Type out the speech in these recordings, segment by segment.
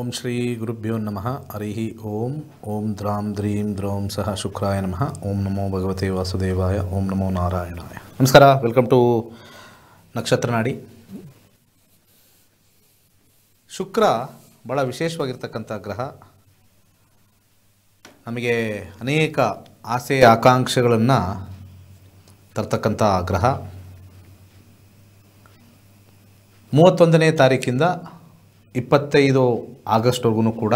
ಓಂ ಶ್ರೀ ಗುರುಭ್ಯೋ ನಮಃ ಹರಿಹಿ ಓಂ ಓಂ ದ್ರಾಂ ದ್ರೀಂ ದ್ರೋಂ ಸಹ ಶುಕ್ರಾಯ ನಮಃ ಓಂ ನಮೋ ಭಗವತೆ ವಾಸುದೇವಾಯ ಓಂ ನಮೋ ನಾರಾಯಣಾಯ ನಮಸ್ಕಾರ ವೆಲ್ಕಮ್ ಟು ನಕ್ಷತ್ರ ನಾಡಿ ಶುಕ್ರ ಭಾಳ ವಿಶೇಷವಾಗಿರ್ತಕ್ಕಂಥ ಗ್ರಹ ನಮಗೆ ಅನೇಕ ಆಸೆ ಆಕಾಂಕ್ಷೆಗಳನ್ನು ತರ್ತಕ್ಕಂಥ ಗ್ರಹ ಮೂವತ್ತೊಂದನೇ ತಾರೀಕಿಂದ ಇಪ್ಪತ್ತೈದು ಆಗಸ್ಟ್ವರೆಗೂ ಕೂಡ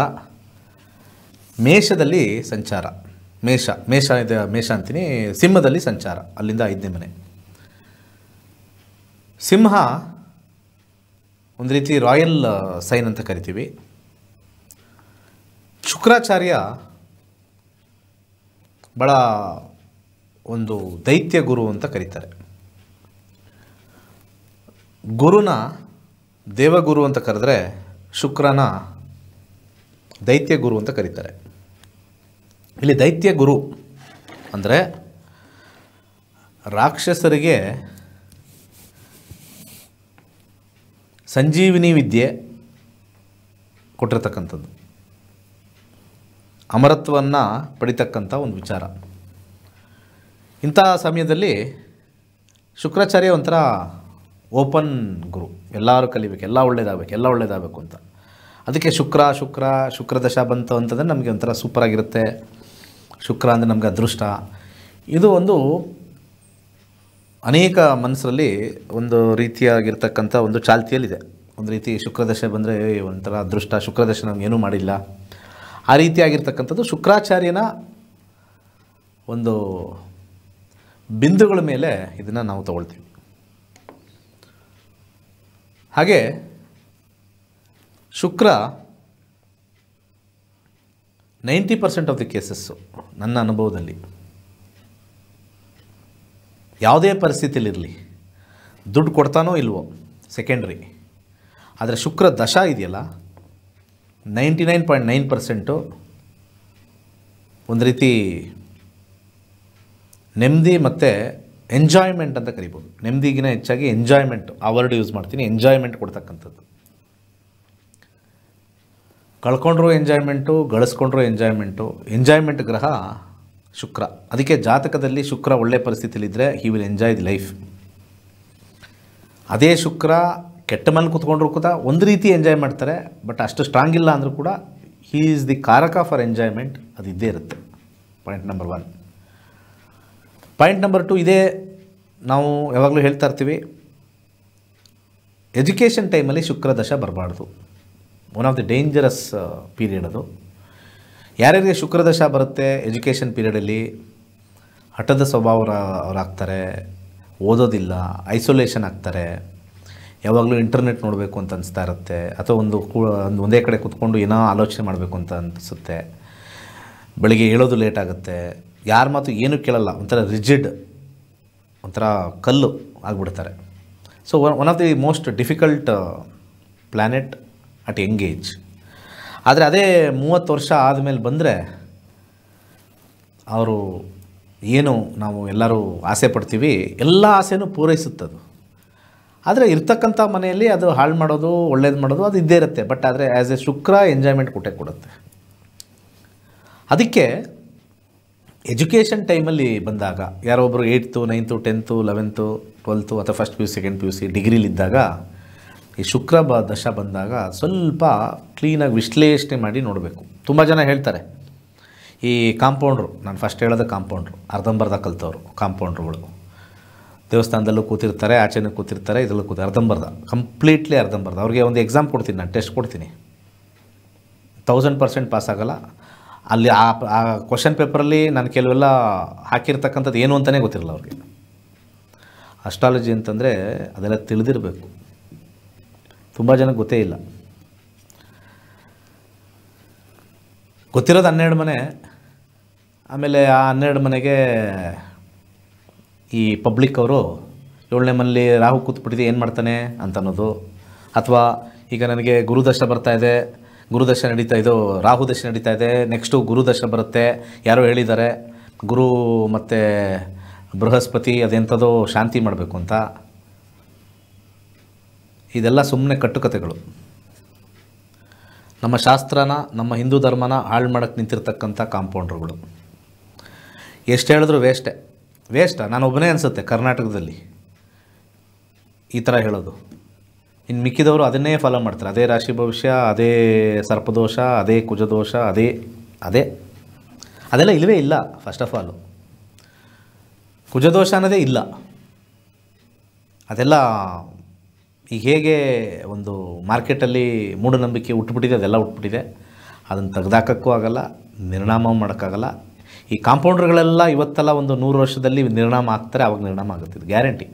ಮೇಷದಲ್ಲಿ ಸಂಚಾರ ಮೇಷ ಮೇಷ ಇದೆ ಮೇಷ ಅಂತೀನಿ ಸಿಂಹದಲ್ಲಿ ಸಂಚಾರ ಅಲ್ಲಿಂದ ಐದನೇ ಮನೆ ಸಿಂಹ ಒಂದು ರೀತಿ ರಾಯಲ್ ಸೈನ್ ಅಂತ ಕರಿತೀವಿ ಶುಕ್ರಾಚಾರ್ಯ ಭಾಳ ಒಂದು ದೈತ್ಯ ಗುರು ಅಂತ ಕರೀತಾರೆ ಗುರುನ ದೇವಗುರು ಅಂತ ಕರೆದ್ರೆ ಶುಕ್ರನ ದೈತ್ಯ ಗುರು ಅಂತ ಕರೀತಾರೆ ಇಲ್ಲಿ ದೈತ್ಯ ಗುರು ಅಂದರೆ ರಾಕ್ಷಸರಿಗೆ ಸಂಜೀವಿನಿ ವಿದ್ಯೆ ಕೊಟ್ಟಿರ್ತಕ್ಕಂಥದ್ದು ಅಮರತ್ವವನ್ನು ಪಡಿತಕ್ಕಂಥ ಒಂದು ವಿಚಾರ ಇಂಥ ಸಮಯದಲ್ಲಿ ಶುಕ್ರಾಚಾರ್ಯ ಒಂಥರ ಓಪನ್ ಗುರು ಎಲ್ಲರೂ ಕಲಿಬೇಕು ಎಲ್ಲ ಒಳ್ಳೇದಾಗಬೇಕು ಎಲ್ಲ ಒಳ್ಳೇದಾಗಬೇಕು ಅಂತ ಅದಕ್ಕೆ ಶುಕ್ರ ಶುಕ್ರ ಶುಕ್ರದಶ ಬಂತು ಅಂತಂದರೆ ನಮಗೆ ಒಂಥರ ಸೂಪರಾಗಿರುತ್ತೆ ಶುಕ್ರ ಅಂದರೆ ನಮಗೆ ಅದೃಷ್ಟ ಇದು ಒಂದು ಅನೇಕ ಮನಸ್ಸಲ್ಲಿ ಒಂದು ರೀತಿಯಾಗಿರ್ತಕ್ಕಂಥ ಒಂದು ಚಾಲ್ತಿಯಲ್ಲಿದೆ ಒಂದು ರೀತಿ ಶುಕ್ರದಶೆ ಬಂದರೆ ಒಂಥರ ಅದೃಷ್ಟ ಶುಕ್ರದಶೆ ನಮಗೇನೂ ಮಾಡಿಲ್ಲ ಆ ರೀತಿಯಾಗಿರ್ತಕ್ಕಂಥದ್ದು ಶುಕ್ರಾಚಾರ್ಯನ ಒಂದು ಬಿಂದುಗಳ ಮೇಲೆ ಇದನ್ನು ನಾವು ತಗೊಳ್ತೀವಿ ಹಾಗೆ Shukra ninety percent of the cases ನನ್ನ ಅನುಭವದಲ್ಲಿ ಯಾವುದೇ ಪರಿಸ್ಥಿತಿಯಲ್ಲಿರಲಿ ದುಡ್ಡು ಕೊಡ್ತಾನೋ ಇಲ್ವೋ ಸೆಕೆಂಡ್ರಿ ಆದರೆ ಶುಕ್ರ ದಶ ಇದೆಯಲ್ಲ ninety nine point nine percent ಒಂದು ರೀತಿ ನೆಮ್ಮದಿ ಮತ್ತು ಎಂಜಾಯ್ಮೆಂಟ್ ಅಂತ ಕರಿಬೋದು ನೆಮ್ಮದಿಗಿನ ಹೆಚ್ಚಾಗಿ ಎಂಜಾಯ್ಮೆಂಟ್ ಆ ವರ್ಡ್ ಯೂಸ್ ಮಾಡ್ತೀನಿ ಎಂಜಾಯ್ಮೆಂಟ್ ಕೊಡ್ತಕ್ಕಂಥದ್ದು ಕಳ್ಕೊಂಡ್ರೂ ಎಂಜಾಯ್ಮೆಂಟು ಗಳಿಸ್ಕೊಂಡ್ರೂ ಎಂಜಾಯ್ಮೆಂಟು ಎಂಜಾಯ್ಮೆಂಟ್ ಗ್ರಹ ಶುಕ್ರ ಅದಕ್ಕೆ ಜಾತಕದಲ್ಲಿ ಶುಕ್ರ ಒಳ್ಳೆ ಪರಿಸ್ಥಿತಿಯಲ್ಲಿದ್ದರೆ he will enjoy the life ಅದೇ ಶುಕ್ರ ಕೆಟ್ಟ ಮನೆ ಕೂತ್ಕೊಂಡ್ರು ಕೂಡ ಒಂದು ರೀತಿ ಎಂಜಾಯ್ ಮಾಡ್ತಾರೆ ಬಟ್ ಅಷ್ಟು ಸ್ಟ್ರಾಂಗ್ ಇಲ್ಲ ಅಂದರೂ ಕೂಡ ಹೀ ಈಸ್ ದಿ ಕಾರಕ ಫಾರ್ ಎಂಜಾಯ್ಮೆಂಟ್ ಅದು ಇದ್ದೇ ಇರುತ್ತೆ point number one point number two ಇದೇ ನಾವು ಯಾವಾಗಲೂ ಹೇಳ್ತಾ ಇರ್ತೀವಿ ಎಜುಕೇಷನ್ ಟೈಮಲ್ಲಿ ಶುಕ್ರದಶ ಬರಬಾರ್ದು one of the dangerous period ಅದು ಯಾರ್ಯಾರಿಗೆ ಶುಕ್ರದಶ ಬರುತ್ತೆ ಎಜುಕೇಷನ್ ಪೀರಿಯಡಲ್ಲಿ ಹಠದ ಸ್ವಭಾವರ ಅವರಾಗ್ತಾರೆ ಓದೋದಿಲ್ಲ ಐಸೋಲೇಷನ್ ಆಗ್ತಾರೆ ಯಾವಾಗಲೂ ಇಂಟರ್ನೆಟ್ ನೋಡಬೇಕು ಅಂತ ಅನಿಸ್ತಾ ಇರುತ್ತೆ ಅಥವಾ ಒಂದು ಕೂ ಒಂದು ಒಂದೇ ಕಡೆ ಕೂತ್ಕೊಂಡು ಏನೋ ಆಲೋಚನೆ ಮಾಡಬೇಕು ಅಂತ ಅನಿಸುತ್ತೆ ಬೆಳಿಗ್ಗೆ ಹೇಳೋದು ಲೇಟ್ ಆಗುತ್ತೆ ಯಾರ ಮಾತು ಏನೂ ಕೇಳಲ್ಲ ಒಂಥರ ರಿಜಿಡ್ ಒಂಥರ ಕಲ್ಲು ಆಗಿಬಿಡ್ತಾರೆ so one one of the most difficult planet at young age ಆದರೆ ಅದೇ ಮೂವತ್ತು ವರ್ಷ ಆದಮೇಲೆ ಬಂದರೆ ಅವರು ಏನು ನಾವು ಎಲ್ಲರೂ ಆಸೆ ಪಡ್ತೀವಿ ಎಲ್ಲ ಆಸೆನೂ ಪೂರೈಸುತ್ತದು ಆದರೆ ಇರ್ತಕ್ಕಂಥ ಮನೆಯಲ್ಲಿ ಅದು ಹಾಳು ಮಾಡೋದು ಒಳ್ಳೇದು ಮಾಡೋದು ಅದು ಇದ್ದೇ ಇರುತ್ತೆ ಬಟ್ ಆದರೆ ಆ್ಯಸ್ ಎ ಶುಕ್ರ ಎಂಜಾಯ್ಮೆಂಟ್ ಕೊಟ್ಟೆ ಕೊಡುತ್ತೆ ಅದಕ್ಕೆ ಎಜುಕೇಷನ್ ಟೈಮಲ್ಲಿ ಬಂದಾಗ ಯಾರೋ ಒಬ್ಬರು eighth ninth tenth eleventh twelfth ಅಥವಾ first P U second P U C ಡಿಗ್ರಿಲಿದ್ದಾಗ ಈ ಶುಕ್ರ ಬ ದಶ ಬಂದಾಗ ಸ್ವಲ್ಪ ಕ್ಲೀನಾಗಿ ವಿಶ್ಲೇಷಣೆ ಮಾಡಿ ನೋಡಬೇಕು ತುಂಬ ಜನ ಹೇಳ್ತಾರೆ ಈ ಕಾಂಪೌಂಡ್ರು ನಾನು ಫಸ್ಟ್ ಹೇಳೋದು ಕಾಂಪೌಂಡ್ರು ಅರ್ಧಂಬರ್ಧ ಕಲ್ತವ್ರು ಕಾಂಪೌಂಡ್ರುಗಳು ದೇವಸ್ಥಾನದಲ್ಲೂ ಕೂತಿರ್ತಾರೆ ಆಚೆನೂ ಕೂತಿರ್ತಾರೆ ಇದರಲ್ಲೂ ಕೂತು ಅರ್ಧಂಬರ್ಧ ಕಂಪ್ಲೀಟ್ಲಿ ಅರ್ಧಂಬರ್ಧ ಅವ್ರಿಗೆ ಒಂದು ಎಕ್ಸಾಮ್ ಕೊಡ್ತೀನಿ ನಾನು ಟೆಸ್ಟ್ ಕೊಡ್ತೀನಿ ತೌಸಂಡ್ ಪರ್ಸೆಂಟ್ ಪಾಸ್ ಆಗೋಲ್ಲ ಅಲ್ಲಿ ಆ ಆ ಕ್ವಶನ್ ಪೇಪರಲ್ಲಿ ನಾನು ಕೆಲವೆಲ್ಲ ಹಾಕಿರ್ತಕ್ಕಂಥದ್ದು ಏನು ಅಂತಲೇ ಗೊತ್ತಿರಲ್ಲ ಅವ್ರಿಗೆ ಅಸ್ಟ್ರಾಲಜಿ ಅಂತಂದರೆ ಅದೆಲ್ಲ ತಿಳಿದಿರಬೇಕು ತುಂಬ ಜನಕ್ಕೆ ಗೊತ್ತೇ ಇಲ್ಲ ಗೊತ್ತಿರೋದು ಹನ್ನೆರಡು ಮನೆ ಆಮೇಲೆ ಆ ಹನ್ನೆರಡು ಮನೆಗೆ ಈ ಪಬ್ಲಿಕ್ ಅವರು ಏಳನೇ ಮನೇಲಿ ರಾಹು ಕೂತ್ಬಿಟ್ಟಿದೆ ಏನು ಮಾಡ್ತಾನೆ ಅಂತ ಅನ್ನೋದು ಅಥವಾ ಈಗ ನನಗೆ ಗುರುದರ್ಶನ ಬರ್ತಾ ಇದೆ ಗುರುದಶ ನಡೀತಾ ಇದು ರಾಹು ದಶ ನಡೀತಾ ಇದೆ ನೆಕ್ಸ್ಟು ಗುರುದಶ ಬರುತ್ತೆ ಯಾರೋ ಹೇಳಿದ್ದಾರೆ ಗುರು ಮತ್ತು ಬೃಹಸ್ಪತಿ ಅದೆಂಥದೋ ಶಾಂತಿ ಮಾಡಬೇಕು ಅಂತ ಇದೆಲ್ಲ ಸುಮ್ಮನೆ ಕಟ್ಟುಕತೆಗಳು ನಮ್ಮ ಶಾಸ್ತ್ರನ ನಮ್ಮ ಹಿಂದೂ ಧರ್ಮನ ಹಾಳು ಮಾಡೋಕ್ಕೆ ನಿಂತಿರ್ತಕ್ಕಂಥ ಕಾಂಪೌಂಡ್ರುಗಳು ಎಷ್ಟು ಹೇಳಿದ್ರು ವೇಸ್ಟೆ ವೇಸ್ಟಾ ನಾನು ಒಬ್ಬನೇ ಅನಿಸುತ್ತೆ ಕರ್ನಾಟಕದಲ್ಲಿ ಈ ಥರ ಹೇಳೋದು ಇನ್ನು ಮಿಕ್ಕಿದವರು ಅದನ್ನೇ ಫಾಲೋ ಮಾಡ್ತಾರೆ ಅದೇ ರಾಶಿ ಭವಿಷ್ಯ ಅದೇ ಸರ್ಪದೋಷ ಅದೇ ಕುಜದೋಷ ಅದೇ ಅದೇ ಅದೆಲ್ಲ ಇಲ್ಲವೇ ಇಲ್ಲ ಫಸ್ಟ್ ಆಫ್ ಆಲು ಕುಜದೋಷ ಅನ್ನೋದೇ ಇಲ್ಲ ಅದೆಲ್ಲ ಈಗ ಹೇಗೆ ಒಂದು ಮಾರ್ಕೆಟಲ್ಲಿ ಮೂಢನಂಬಿಕೆ ಉಟ್ಬಿಟ್ಟಿದೆ ಅದೆಲ್ಲ ಉಟ್ಬಿಟ್ಟಿದೆ ಅದನ್ನು ತೆಗೆದಾಕೋಕ್ಕೂ ಆಗಲ್ಲ ನಿರ್ಣಾಮ ಮಾಡೋಕ್ಕಾಗಲ್ಲ ಈ ಕಾಂಪೌಂಡರ್ಗಳೆಲ್ಲ ಇವತ್ತೆಲ್ಲ ಒಂದು ನೂರು ವರ್ಷದಲ್ಲಿ ನಿರ್ಣಾಮ ಆಗ್ತಾರೆ ಅವಾಗ ನಿರ್ಣಾಮ ಆಗುತ್ತೆ ಗ್ಯಾರಂಟಿ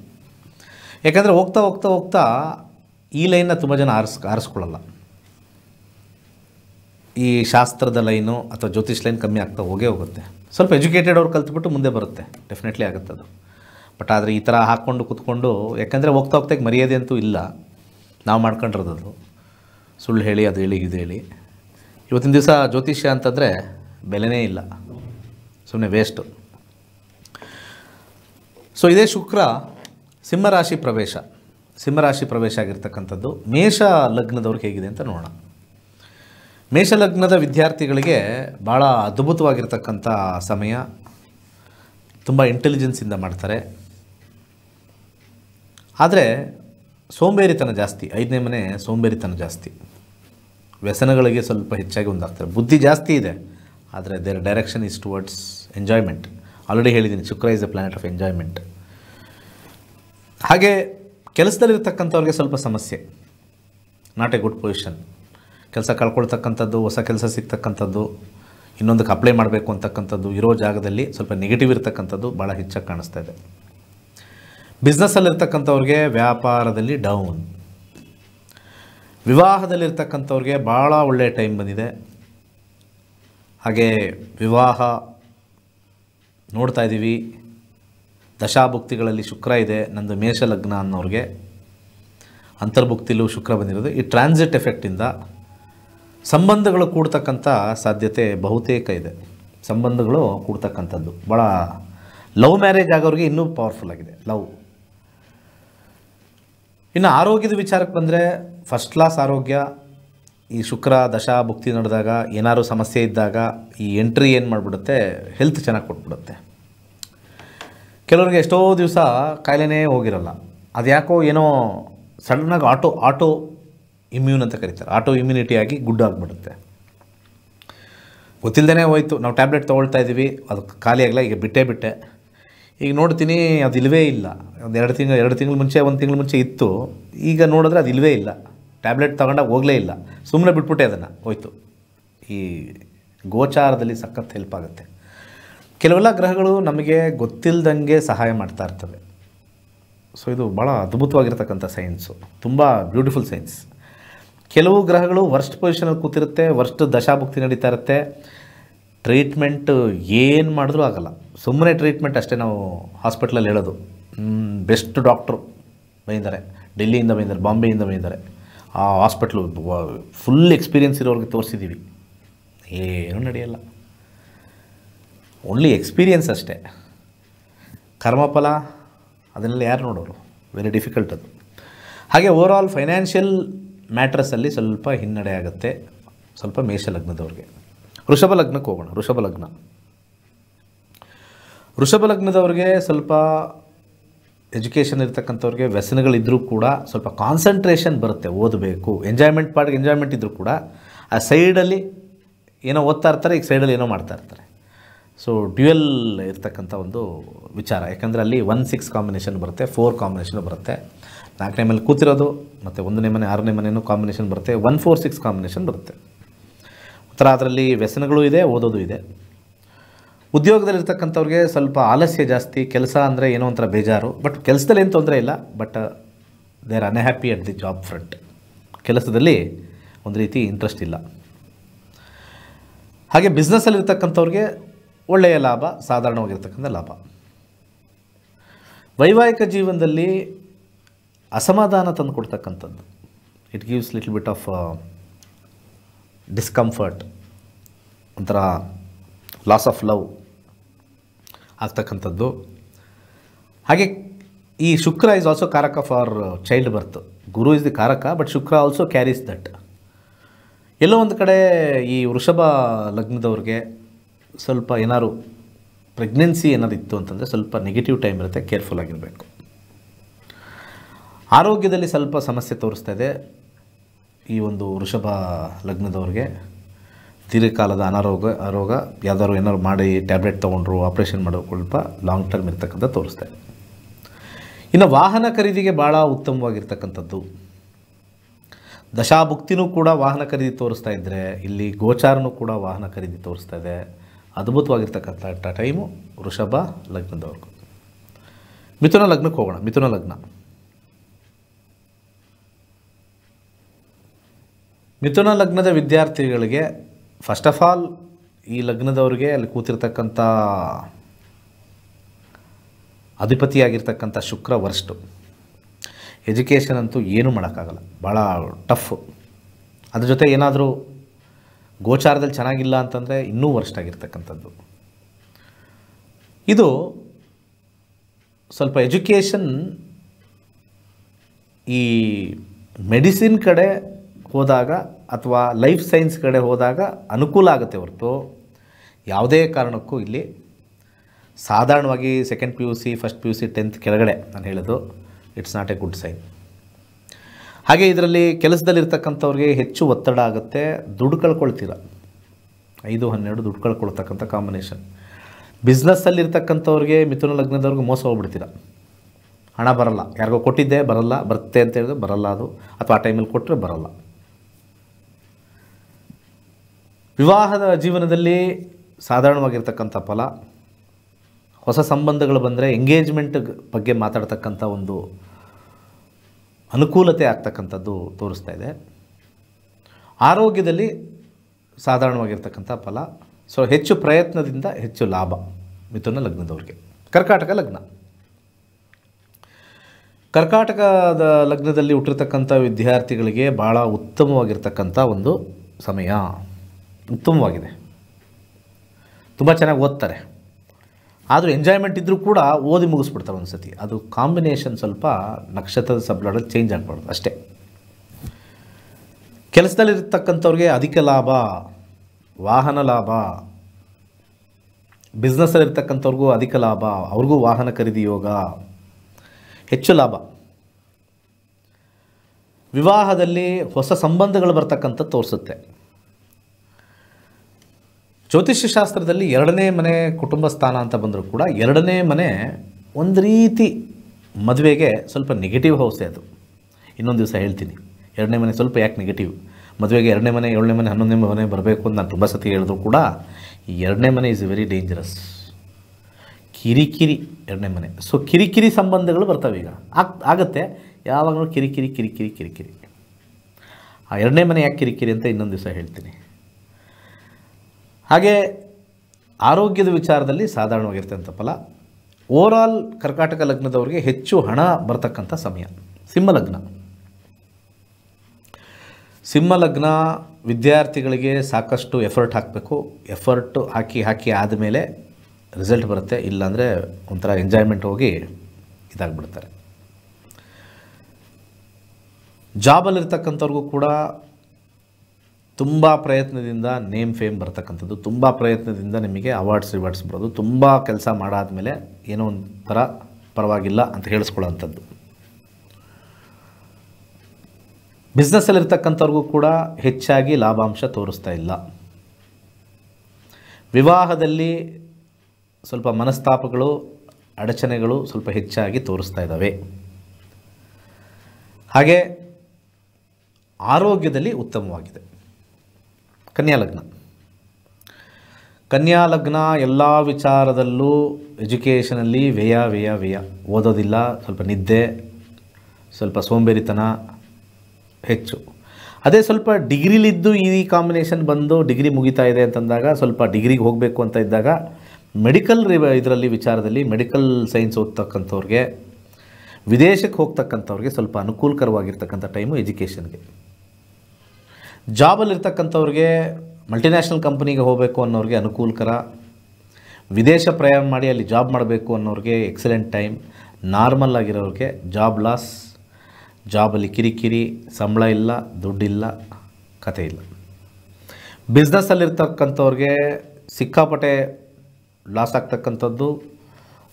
ಯಾಕಂದರೆ ಹೋಗ್ತಾ ಹೋಗ್ತಾ ಹೋಗ್ತಾ ಈ ಲೈನ್ನ ತುಂಬ ಜನ ಆರಿಸ್ ಆರಿಸ್ಕೊಳ್ಳಲ್ಲ ಈ ಶಾಸ್ತ್ರದ ಲೈನು ಅಥವಾ ಜ್ಯೋತಿಷ್ ಲೈನ್ ಕಮ್ಮಿ ಆಗ್ತಾ ಹೋಗೇ ಹೋಗುತ್ತೆ ಸ್ವಲ್ಪ ಎಜುಕೇಟೆಡ್ ಅವ್ರು ಕಲ್ತ್ಬಿಟ್ಟು ಮುಂದೆ ಬರುತ್ತೆ ಡೆಫಿನೆಟ್ಲಿ ಆಗುತ್ತೆ ಅದು ಬಟ್ ಆದರೆ ಈ ಥರ ಹಾಕ್ಕೊಂಡು ಕೂತ್ಕೊಂಡು ಯಾಕೆಂದರೆ ಹೋಗ್ತಾ ಹೋಗ್ತಾ ಮರ್ಯಾದೆ ಅಂತೂ ಇಲ್ಲ ನಾವು ಮಾಡ್ಕೊಂಡಿರೋದು ಸುಳ್ಳು ಹೇಳಿ ಅದು ಹೇಳಿ ಇದು ಹೇಳಿ ಇವತ್ತಿನ ದಿವಸ ಜ್ಯೋತಿಷ್ಯ ಅಂತಂದರೆ ಬೆಲೆನೇ ಇಲ್ಲ ಸುಮ್ಮನೆ ವೇಸ್ಟು ಸೊ ಇದೇ ಶುಕ್ರ ಸಿಂಹರಾಶಿ ಪ್ರವೇಶ ಸಿಂಹರಾಶಿ ಪ್ರವೇಶ ಆಗಿರ್ತಕ್ಕಂಥದ್ದು ಮೇಷ ಲಗ್ನದವ್ರಿಗೆ ಹೇಗಿದೆ ಅಂತ ನೋಡೋಣ ಮೇಷಲಗ್ನದ ವಿದ್ಯಾರ್ಥಿಗಳಿಗೆ ಭಾಳ ಅದ್ಭುತವಾಗಿರ್ತಕ್ಕಂಥ ಸಮಯ ತುಂಬ ಇಂಟೆಲಿಜೆನ್ಸಿಂದ ಮಾಡ್ತಾರೆ ಆದರೆ ಸೋಂಬೇರಿತನ ಜಾಸ್ತಿ ಐದನೇ ಮನೆ ಸೋಂಬೇರಿತನ ಜಾಸ್ತಿ ವ್ಯಸನಗಳಿಗೆ ಸ್ವಲ್ಪ ಹೆಚ್ಚಾಗಿ ಒಂದಾಗ್ತಾರೆ ಬುದ್ಧಿ ಜಾಸ್ತಿ ಇದೆ ಆದರೆ their direction is towards enjoyment already ಹೇಳಿದ್ದೀನಿ Shukra is the planet of enjoyment ಹಾಗೆ ಕೆಲಸದಲ್ಲಿರ್ತಕ್ಕಂಥವ್ರಿಗೆ ಸ್ವಲ್ಪ ಸಮಸ್ಯೆ ನಾಟ್ ಎ ಗುಡ್ ಪೊಸಿಷನ್ ಕೆಲಸ ಕಳ್ಕೊಳ್ತಕ್ಕಂಥದ್ದು ಹೊಸ ಕೆಲಸ ಸಿಗ್ತಕ್ಕಂಥದ್ದು ಇನ್ನೊಂದಕ್ಕೆ ಅಪ್ಲೈ ಮಾಡಬೇಕು ಅಂತಕ್ಕಂಥದ್ದು ಇರೋ ಜಾಗದಲ್ಲಿ ಸ್ವಲ್ಪ ನೆಗೆಟಿವ್ ಇರ್ತಕ್ಕಂಥದ್ದು ಭಾಳ ಹೆಚ್ಚಾಗಿ ಕಾಣಿಸ್ತಾ ಇದೆ ಬಿಸ್ನೆಸ್ಸಲ್ಲಿರ್ತಕ್ಕಂಥವ್ರಿಗೆ ವ್ಯಾಪಾರದಲ್ಲಿ ಡೌನ್ ವಿವಾಹದಲ್ಲಿರ್ತಕ್ಕಂಥವ್ರಿಗೆ ಭಾಳ ಒಳ್ಳೆಯ ಟೈಮ್ ಬಂದಿದೆ ಹಾಗೆ ವಿವಾಹ ನೋಡ್ತಾ ಇದ್ದೀವಿ ದಶಾಭುಕ್ತಿಗಳಲ್ಲಿ ಶುಕ್ರ ಇದೆ ನಂದು ಮೇಷ ಲಗ್ನ ಅನ್ನೋರಿಗೆ ಅಂತರ್ಭುಕ್ತಿಲೂ ಶುಕ್ರ ಬಂದಿರೋದು ಈ ಟ್ರಾನ್ಸಿಟ್ ಎಫೆಕ್ಟಿಂದ ಸಂಬಂಧಗಳು ಕೂಡ್ತಕ್ಕಂಥ ಸಾಧ್ಯತೆ ಬಹುತೇಕ ಇದೆ ಸಂಬಂಧಗಳು ಕೂಡ್ತಕ್ಕಂಥದ್ದು ಭಾಳ ಲವ್ ಮ್ಯಾರೇಜ್ ಆಗೋರಿಗೆ ಇನ್ನೂ ಪವರ್ಫುಲ್ ಆಗಿದೆ ಲವ್ ಇನ್ನು ಆರೋಗ್ಯದ ವಿಚಾರಕ್ಕೆ ಬಂದರೆ ಫಸ್ಟ್ ಕ್ಲಾಸ್ ಆರೋಗ್ಯ ಈ ಶುಕ್ರ ದಶಾ ಭುಕ್ತಿ ನಡೆದಾಗ ಏನಾದರೂ ಸಮಸ್ಯೆ ಇದ್ದಾಗ ಈ ಎಂಟ್ರಿ ಏನು ಮಾಡಿಬಿಡುತ್ತೆ ಹೆಲ್ತ್ ಚೆನ್ನಾಗಿ ಕೊಟ್ಬಿಡುತ್ತೆ ಕೆಲವರಿಗೆ ಎಷ್ಟೋ ದಿವಸ ಕಾಯಿಲೆನೇ ಹೋಗಿರಲ್ಲ ಅದು ಯಾಕೋ ಏನೋ ಸಡನ್ನಾಗಿ ಆಟೋ ಆಟೋ ಇಮ್ಯೂನ್ ಅಂತ ಕರೀತಾರೆ ಆಟೋ ಇಮ್ಯುನಿಟಿಯಾಗಿ ಗುಡ್ಡಾಗ್ಬಿಡುತ್ತೆ ಗೊತ್ತಿಲ್ಲದೇ ಹೋಯಿತು ನಾವು ಟ್ಯಾಬ್ಲೆಟ್ ತೊಗೊಳ್ತಾ ಇದ್ದೀವಿ ಅದು ಆಗಲ್ಲ ಈಗ ಬಿಟ್ಟೇ ಬಿಟ್ಟೆ ಈಗ ನೋಡ್ತೀನಿ ಅದು ಇಲ್ಲವೇ ಇಲ್ಲ ಒಂದು ಎರಡು ತಿಂಗಳು ಎರಡು ತಿಂಗಳು ಮುಂಚೆ ಒಂದು ತಿಂಗಳು ಮುಂಚೆ ಇತ್ತು ಈಗ ನೋಡಿದ್ರೆ ಅದು ಇಲ್ಲವೇ ಇಲ್ಲ ಟ್ಯಾಬ್ಲೆಟ್ ತಗೊಂಡಾಗ ಹೋಗಲೇ ಇಲ್ಲ ಸುಮ್ಮನೆ ಬಿಟ್ಬಿಟ್ಟೆ ಅದನ್ನು ಹೋಯ್ತು ಈ ಗೋಚಾರದಲ್ಲಿ ಸಖತ್ ಹೆಲ್ಪ್ ಆಗುತ್ತೆ ಕೆಲವೆಲ್ಲ ಗ್ರಹಗಳು ನಮಗೆ ಗೊತ್ತಿಲ್ಲದಂಗೆ ಸಹಾಯ ಮಾಡ್ತಾ ಇರ್ತವೆ ಸೊ ಇದು ಭಾಳ ಅದ್ಭುತವಾಗಿರ್ತಕ್ಕಂಥ ಸೈನ್ಸು ತುಂಬ ಬ್ಯೂಟಿಫುಲ್ ಸೈನ್ಸ್ ಕೆಲವು ಗ್ರಹಗಳು ವರ್ಸ್ಟ್ ಪೊಸಿಷನಲ್ಲಿ ಕೂತಿರುತ್ತೆ ವರ್ಸ್ಟ್ ದಶಾಭುಕ್ತಿ ನಡೀತಾ ಇರುತ್ತೆ ಟ್ರೀಟ್ಮೆಂಟ್ ಏನು ಮಾಡಿದ್ರೂ ಆಗಲ್ಲ ಸುಮ್ಮನೆ ಟ್ರೀಟ್ಮೆಂಟ್ ಅಷ್ಟೇ ನಾವು ಹಾಸ್ಪಿಟ್ಲಲ್ಲಿ ಹೇಳೋದು ಬೆಸ್ಟ್ ಡಾಕ್ಟ್ರು ಬೈದಾರೆ ಡೆಲ್ಲಿಯಿಂದ ಬೈದಾರೆ ಬಾಂಬೆಯಿಂದ ಬೈದಾರೆ ಆ ಹಾಸ್ಪಿಟ್ಲು ಫುಲ್ ಎಕ್ಸ್ಪೀರಿಯನ್ಸ್ ಇರೋರಿಗೆ ತೋರಿಸಿದ್ದೀವಿ ಏನೂ ನಡೆಯಲ್ಲ ಓನ್ಲಿ ಎಕ್ಸ್ಪೀರಿಯನ್ಸ್ ಅಷ್ಟೇ ಕರ್ಮಫಲ ಅದನ್ನೆಲ್ಲ ಯಾರು ನೋಡೋರು ವೆರಿ ಡಿಫಿಕಲ್ಟ್ ಅದು ಹಾಗೆ ಓವರ್ ಆಲ್ ಫೈನಾನ್ಷಿಯಲ್ ಮ್ಯಾಟ್ರಸಲ್ಲಿ ಸ್ವಲ್ಪ ಹಿನ್ನಡೆ ಆಗುತ್ತೆ ಸ್ವಲ್ಪ ಮೇಷ ಲಗ್ನದವ್ರಿಗೆ ಋಷಭ ಲಗ್ನಕ್ಕೆ ಹೋಗೋಣ ಋಷಭ ಲಗ್ನ ಋಷಭ ಲಗ್ನದವ್ರಿಗೆ ಸ್ವಲ್ಪ ಎಜುಕೇಷನ್ ಇರ್ತಕ್ಕಂಥವ್ರಿಗೆ ವ್ಯಸನಗಳಿದ್ದರೂ ಕೂಡ ಸ್ವಲ್ಪ ಕಾನ್ಸಂಟ್ರೇಷನ್ ಬರುತ್ತೆ ಓದಬೇಕು ಎಂಜಾಯ್ಮೆಂಟ್ ಪಾಡ್ಗೆ ಎಂಜಾಯ್ಮೆಂಟ್ ಇದ್ದರೂ ಕೂಡ ಆ ಸೈಡಲ್ಲಿ ಏನೋ ಓದ್ತಾ ಇರ್ತಾರೆ ಈಗ ಸೈಡಲ್ಲಿ ಏನೋ ಮಾಡ್ತಾ ಇರ್ತಾರೆ ಸೊ ಡ್ಯುಯಲ್ ಇರ್ತಕ್ಕಂಥ ಒಂದು ವಿಚಾರ ಯಾಕಂದರೆ ಅಲ್ಲಿ ಒನ್ ಸಿಕ್ಸ್ ಕಾಂಬಿನೇಷನ್ ಬರುತ್ತೆ ಫೋರ್ ಕಾಂಬಿನೇಷನ್ ಬರುತ್ತೆ ನಾಲ್ಕನೇ ಮೇಲೆ ಕೂತಿರೋದು ಮತ್ತು ಒಂದನೇ ಮನೆ ಆರನೇ ಮನೆಯೂ ಕಾಂಬಿನೇಷನ್ ಬರುತ್ತೆ ಒನ್ ಫೋರ್ ಸಿಕ್ಸ್ ಕಾಂಬಿನೇಷನ್ ಬರುತ್ತೆ ಒಂಥರ ಅದರಲ್ಲಿ ವ್ಯಸನಗಳು ಇದೆ ಓದೋದು ಇದೆ ಉದ್ಯೋಗದಲ್ಲಿರ್ತಕ್ಕಂಥವ್ರಿಗೆ ಸ್ವಲ್ಪ ಆಲಸ್ಯ ಜಾಸ್ತಿ ಕೆಲಸ ಅಂದರೆ ಏನೋ ಒಂಥರ ಬೇಜಾರು ಬಟ್ ಕೆಲಸದಲ್ಲಿ ಏನು ತೊಂದರೆ ಇಲ್ಲ but they are unhappy at the job front ಕೆಲಸದಲ್ಲಿ ಒಂದು ರೀತಿ ಇಂಟ್ರೆಸ್ಟ್ ಇಲ್ಲ ಹಾಗೆ ಬಿಸ್ನೆಸ್ಸಲ್ಲಿರ್ತಕ್ಕಂಥವ್ರಿಗೆ ಒಳ್ಳೆಯ ಲಾಭ ಸಾಧಾರಣವಾಗಿರ್ತಕ್ಕಂಥ ಲಾಭ ವೈವಾಹಿಕ ಜೀವನದಲ್ಲಿ ಅಸಮಾಧಾನ ತಂದು ಕೊಡ್ತಕ್ಕಂಥದ್ದು it gives little bit of discomfort ಒಂಥರ ಲಾಸ್ ಆಫ್ ಲವ್ ಆಗ್ತಕ್ಕಂಥದ್ದು ಹಾಗೆ ಈ ಶುಕ್ರ ಇಸ್ ಆಲ್ಸೋ ಕಾರಕ for child birth Guru is the ಕಾರಕ but Shukra also carries that ಎಲ್ಲೋ ಒಂದು ಕಡೆ ಈ ವೃಷಭ ಲಗ್ನದವ್ರಿಗೆ ಸ್ವಲ್ಪ ಏನಾದ್ರು ಪ್ರೆಗ್ನೆನ್ಸಿ ಏನಾದ್ರು ಇತ್ತು ಅಂತಂದರೆ ಸ್ವಲ್ಪ ನೆಗೆಟಿವ್ ಟೈಮ್ ಇರುತ್ತೆ ಕೇರ್ಫುಲ್ ಆಗಿರಬೇಕು ಆರೋಗ್ಯದಲ್ಲಿ ಸ್ವಲ್ಪ ಸಮಸ್ಯೆ ತೋರಿಸ್ತಾ ಇದೆ ಈ ಒಂದು ವೃಷಭ ಲಗ್ನದವ್ರಿಗೆ ದೀರ್ಘಕಾಲದ ಅನಾರೋಗ್ಯ ಆರೋಗ್ಯ ಯಾವ್ದಾದ್ರು ಏನಾದ್ರು ಮಾಡಿ ಟ್ಯಾಬ್ಲೆಟ್ ತೊಗೊಂಡ್ರು ಆಪ್ರೇಷನ್ ಮಾಡೋ ಸ್ವಲ್ಪ ಲಾಂಗ್ ಟರ್ಮ್ ಇರ್ತಕ್ಕಂಥ ತೋರಿಸ್ತಾ ಇದೆ ಇನ್ನು ವಾಹನ ಖರೀದಿಗೆ ಭಾಳ ಉತ್ತಮವಾಗಿರ್ತಕ್ಕಂಥದ್ದು ದಶಾಭುಕ್ತಿನೂ ಕೂಡ ವಾಹನ ಖರೀದಿ ತೋರಿಸ್ತಾ ಇದ್ದರೆ ಇಲ್ಲಿ ಗೋಚಾರನೂ ಕೂಡ ವಾಹನ ಖರೀದಿ ತೋರಿಸ್ತಾ ಇದೆ ಅದ್ಭುತವಾಗಿರ್ತಕ್ಕಂಥ ಟೈಮು ವೃಷಭ ಲಗ್ನದವ್ರಿಗೂ ಮಿಥುನ ಲಗ್ನಕ್ಕೆ ಹೋಗೋಣ ಮಿಥುನ ಲಗ್ನ ಮಿಥುನ ಲಗ್ನದ ವಿದ್ಯಾರ್ಥಿಗಳಿಗೆ ಫಸ್ಟ್ ಆಫ್ ಆಲ್ ಈ ಲಗ್ನದವ್ರಿಗೆ ಅಲ್ಲಿ ಕೂತಿರ್ತಕ್ಕಂಥ ಅಧಿಪತಿಯಾಗಿರ್ತಕ್ಕಂಥ ಶುಕ್ರ ವರ್ಷ್ಟು ಎಜುಕೇಷನ್ ಅಂತೂ ಏನೂ ಮಾಡೋಕ್ಕಾಗಲ್ಲ ಭಾಳ ಟಫ್ ಅದ್ರ ಜೊತೆ ಏನಾದರೂ ಗೋಚಾರದಲ್ಲಿ ಚೆನ್ನಾಗಿಲ್ಲ ಅಂತಂದರೆ ಇನ್ನೂ ವರ್ಷ ಆಗಿರ್ತಕ್ಕಂಥದ್ದು ಇದು ಸ್ವಲ್ಪ ಎಜುಕೇಷನ್ ಈ ಮೆಡಿಸಿನ್ ಕಡೆ ಹೋದಾಗ ಅಥವಾ ಲೈಫ್ ಸೈನ್ಸ್ ಕಡೆ ಹೋದಾಗ ಅನುಕೂಲ ಆಗುತ್ತೆ ಹೊರತು ಯಾವುದೇ ಕಾರಣಕ್ಕೂ ಇಲ್ಲಿ ಸಾಧಾರಣವಾಗಿ second P U C first P U C tenth ಕೆಳಗಡೆ ನಾನು ಹೇಳೋದು it's not a good sign ಹಾಗೆ ಇದರಲ್ಲಿ ಕೆಲಸದಲ್ಲಿರ್ತಕ್ಕಂಥವ್ರಿಗೆ ಹೆಚ್ಚು ಒತ್ತಡ ಆಗುತ್ತೆ ದುಡ್ಡು ಕಳ್ಕೊಳ್ತೀರ ಐದು ಹನ್ನೆರಡು ದುಡ್ಡು ಕಳ್ಕೊಳ್ತಕ್ಕಂಥ ಕಾಂಬಿನೇಷನ್ ಬಿಸ್ನೆಸ್ಸಲ್ಲಿರ್ತಕ್ಕಂಥವ್ರಿಗೆ ಮಿಥುನ ಲಗ್ನದವ್ರಿಗೆ ಮೋಸ ಹೋಗ್ಬಿಡ್ತೀರ ಹಣ ಬರಲ್ಲ ಯಾರಿಗೋ ಕೊಟ್ಟಿದ್ದೆ ಬರಲ್ಲ ಬರುತ್ತೆ ಅಂತ ಹೇಳಿದ್ರೆ ಬರಲ್ಲ ಅದು ಅಥವಾ ಆ ಟೈಮಲ್ಲಿ ಕೊಟ್ಟರೆ ಬರಲ್ಲ ವಿವಾಹದ ಜೀವನದಲ್ಲಿ ಸಾಧಾರಣವಾಗಿರ್ತಕ್ಕಂಥ ಫಲ ಹೊಸ ಸಂಬಂಧಗಳು ಬಂದರೆ ಎಂಗೇಜ್ಮೆಂಟ್ ಬಗ್ಗೆ ಮಾತಾಡ್ತಕ್ಕಂಥ ಒಂದು ಅನುಕೂಲತೆ ಆಗ್ತಕ್ಕಂಥದ್ದು ತೋರಿಸ್ತಾ ಇದೆ ಆರೋಗ್ಯದಲ್ಲಿ ಸಾಧಾರಣವಾಗಿರ್ತಕ್ಕಂಥ ಫಲ ಸೊ ಹೆಚ್ಚು ಪ್ರಯತ್ನದಿಂದ ಹೆಚ್ಚು ಲಾಭ ಮಿಥುನ ಲಗ್ನದವ್ರಿಗೆ ಕರ್ಕಾಟಕ ಲಗ್ನ ಕರ್ಕಾಟಕದ ಲಗ್ನದಲ್ಲಿ ಹುಟ್ಟಿರ್ತಕ್ಕಂಥ ವಿದ್ಯಾರ್ಥಿಗಳಿಗೆ ಭಾಳ ಉತ್ತಮವಾಗಿರ್ತಕ್ಕಂಥ ಒಂದು ಸಮಯ ಉತ್ತಮವಾಗಿದೆ ತುಂಬ ಚೆನ್ನಾಗಿ ಓದ್ತಾರೆ ಆದರೂ ಎಂಜಾಯ್ಮೆಂಟ್ ಇದ್ದರೂ ಕೂಡ ಓದಿ ಮುಗಿಸ್ಬಿಡ್ತಾರೆ ಒಂದು ಸತಿ ಅದು ಕಾಂಬಿನೇಷನ್ ಸ್ವಲ್ಪ ನಕ್ಷತ್ರದ ಸಬ್ಲಡಲ್ಲಿ ಚೇಂಜ್ ಆಗ್ಬಾರ್ದು ಅಷ್ಟೇ ಕೆಲಸದಲ್ಲಿರ್ತಕ್ಕಂಥವ್ರಿಗೆ ಅಧಿಕ ಲಾಭ ವಾಹನ ಲಾಭ ಬಿಸ್ನೆಸ್ಸಲ್ಲಿರ್ತಕ್ಕಂಥವ್ರಿಗೂ ಅಧಿಕ ಲಾಭ ಅವ್ರಿಗೂ ವಾಹನ ಖರೀದಿ ಯೋಗ ಹೆಚ್ಚು ಲಾಭ ವಿವಾಹದಲ್ಲಿ ಹೊಸ ಸಂಬಂಧಗಳು ಬರ್ತಕ್ಕಂಥ ತೋರಿಸುತ್ತೆ ಜ್ಯೋತಿಷ್ಯ ಶಾಸ್ತ್ರದಲ್ಲಿ ಎರಡನೇ ಮನೆ ಕುಟುಂಬ ಸ್ಥಾನ ಅಂತ ಬಂದರೂ ಕೂಡ ಎರಡನೇ ಮನೆ ಒಂದು ರೀತಿ ಮದುವೆಗೆ ಸ್ವಲ್ಪ ನೆಗೆಟಿವ್ ಹೌಸ್ ಅದು ಇನ್ನೊಂದು ದಿವಸ ಹೇಳ್ತೀನಿ ಎರಡನೇ ಮನೆ ಸ್ವಲ್ಪ ಯಾಕೆ ನೆಗೆಟಿವ್ ಮದುವೆಗೆ ಎರಡನೇ ಮನೆ ಏಳನೇ ಮನೆ ಹನ್ನೊಂದನೇ ಮನೆ ಬರಬೇಕು ಅಂತ ನಾನು ತುಂಬ ಸತಿ ಹೇಳಿದ್ರು ಕೂಡ ಎರಡನೇ ಮನೆ ಇಸ್ ವೆರಿ ಡೇಂಜರಸ್ ಕಿರಿಕಿರಿ ಎರಡನೇ ಮನೆ ಸೊ ಕಿರಿಕಿರಿ ಸಂಬಂಧಗಳು ಬರ್ತವೆ ಈಗ ಆಗುತ್ತೆ ಯಾವಾಗಲೂ ಕಿರಿಕಿರಿ ಕಿರಿಕಿರಿ ಕಿರಿಕಿರಿ ಆ ಎರಡನೇ ಮನೆ ಯಾಕೆ ಕಿರಿಕಿರಿ ಅಂತ ಇನ್ನೊಂದು ದಿವಸ ಹೇಳ್ತೀನಿ ಹಾಗೆ ಆರೋಗ್ಯದ ವಿಚಾರದಲ್ಲಿ ಸಾಧಾರಣವಾಗಿರ್ತಂಥ ಫಲ ಓವರಾಲ್ ಕರ್ಕಾಟಕ ಲಗ್ನದವರಿಗೆ ಹೆಚ್ಚು ಹಣ ಬರ್ತಕ್ಕಂಥ ಸಮಯ ಸಿಂಹಲಗ್ನ ಸಿಂಹಲಗ್ನ ವಿದ್ಯಾರ್ಥಿಗಳಿಗೆ ಸಾಕಷ್ಟು ಎಫರ್ಟ್ ಹಾಕಬೇಕು ಎಫರ್ಟ್ ಹಾಕಿ ಹಾಕಿ ಆದಮೇಲೆ ರಿಸಲ್ಟ್ ಬರುತ್ತೆ ಇಲ್ಲಾಂದರೆ ಒಂಥರ ಎಂಜಾಯ್ಮೆಂಟ್ ಹೋಗಿ ಇದಾಗ್ಬಿಡ್ತಾರೆ ಜಾಬಲ್ಲಿರ್ತಕ್ಕಂಥವ್ರಿಗೂ ಕೂಡ ತುಂಬ ಪ್ರಯತ್ನದಿಂದ ನೇಮ್ ಫೇಮ್ ಬರ್ತಕ್ಕಂಥದ್ದು ತುಂಬ ಪ್ರಯತ್ನದಿಂದ ನಿಮಗೆ ಅವಾರ್ಡ್ಸ್ ರಿವಾರ್ಡ್ಸ್ ಬರೋದು ತುಂಬ ಕೆಲಸ ಮೇಲೆ ಏನೋ ಒಂದು ಥರ ಪರವಾಗಿಲ್ಲ ಅಂತ ಹೇಳಿಸ್ಕೊಳ್ಳೋವಂಥದ್ದು ಬಿಸ್ನೆಸ್ಸಲ್ಲಿರ್ತಕ್ಕಂಥವ್ರಿಗೂ ಕೂಡ ಹೆಚ್ಚಾಗಿ ಲಾಭಾಂಶ ತೋರಿಸ್ತಾ ಇಲ್ಲ ವಿವಾಹದಲ್ಲಿ ಸ್ವಲ್ಪ ಮನಸ್ತಾಪಗಳು ಅಡಚಣೆಗಳು ಸ್ವಲ್ಪ ಹೆಚ್ಚಾಗಿ ತೋರಿಸ್ತಾ ಇದ್ದಾವೆ ಹಾಗೆ ಆರೋಗ್ಯದಲ್ಲಿ ಉತ್ತಮವಾಗಿದೆ ಕನ್ಯಾ ಲಗ್ನ ಕನ್ಯಾ ಲಗ್ನ ಎಲ್ಲ ವಿಚಾರದಲ್ಲೂ ಎಜುಕೇಷನಲ್ಲಿ ವ್ಯಯ ವ್ಯಯ ವ್ಯಯ ಓದೋದಿಲ್ಲ ಸ್ವಲ್ಪ ನಿದ್ದೆ ಸ್ವಲ್ಪ ಸೋಂಬೇರಿತನ ಹೆಚ್ಚು ಅದೇ ಸ್ವಲ್ಪ ಡಿಗ್ರಿಲಿದ್ದು ಈ ಕಾಂಬಿನೇಷನ್ ಬಂದು ಡಿಗ್ರಿ ಮುಗಿತಾ ಇದೆ ಅಂತಂದಾಗ ಸ್ವಲ್ಪ ಡಿಗ್ರಿಗೆ ಹೋಗಬೇಕು ಅಂತ ಇದ್ದಾಗ ಮೆಡಿಕಲ್ ಇದರಲ್ಲಿ ವಿಚಾರದಲ್ಲಿ ಮೆಡಿಕಲ್ ಸೈನ್ಸ್ ಓದ್ತಕ್ಕಂಥವ್ರಿಗೆ ವಿದೇಶಕ್ಕೆ ಹೋಗ್ತಕ್ಕಂಥವ್ರಿಗೆ ಸ್ವಲ್ಪ ಅನುಕೂಲಕರವಾಗಿರ್ತಕ್ಕಂಥ ಟೈಮು ಎಜುಕೇಷನ್ಗೆ ಜಾಬಲ್ಲಿರ್ತಕ್ಕಂಥವ್ರಿಗೆ ಮಲ್ಟಿನ್ಯಾಷನಲ್ ಕಂಪ್ನಿಗೆ ಹೋಗಬೇಕು ಅನ್ನೋರಿಗೆ ಅನುಕೂಲಕರ ವಿದೇಶ ಪ್ರಯಾಣ ಮಾಡಿ ಅಲ್ಲಿ ಜಾಬ್ ಮಾಡಬೇಕು ಅನ್ನೋರಿಗೆ ಎಕ್ಸಲೆಂಟ್ ಟೈಮ್ ನಾರ್ಮಲ್ ಆಗಿರೋರಿಗೆ ಜಾಬ್ ಲಾಸ್ ಜಾಬಲ್ಲಿ ಕಿರಿಕಿರಿ ಸಂಬಳ ಇಲ್ಲ ದುಡ್ಡಿಲ್ಲ ಕತೆ ಇಲ್ಲ ಬಿಸ್ನೆಸ್ಸಲ್ಲಿರ್ತಕ್ಕಂಥವ್ರಿಗೆ ಸಿಕ್ಕಾಪಟ್ಟೆ ಲಾಸ್ ಆಗ್ತಕ್ಕಂಥದ್ದು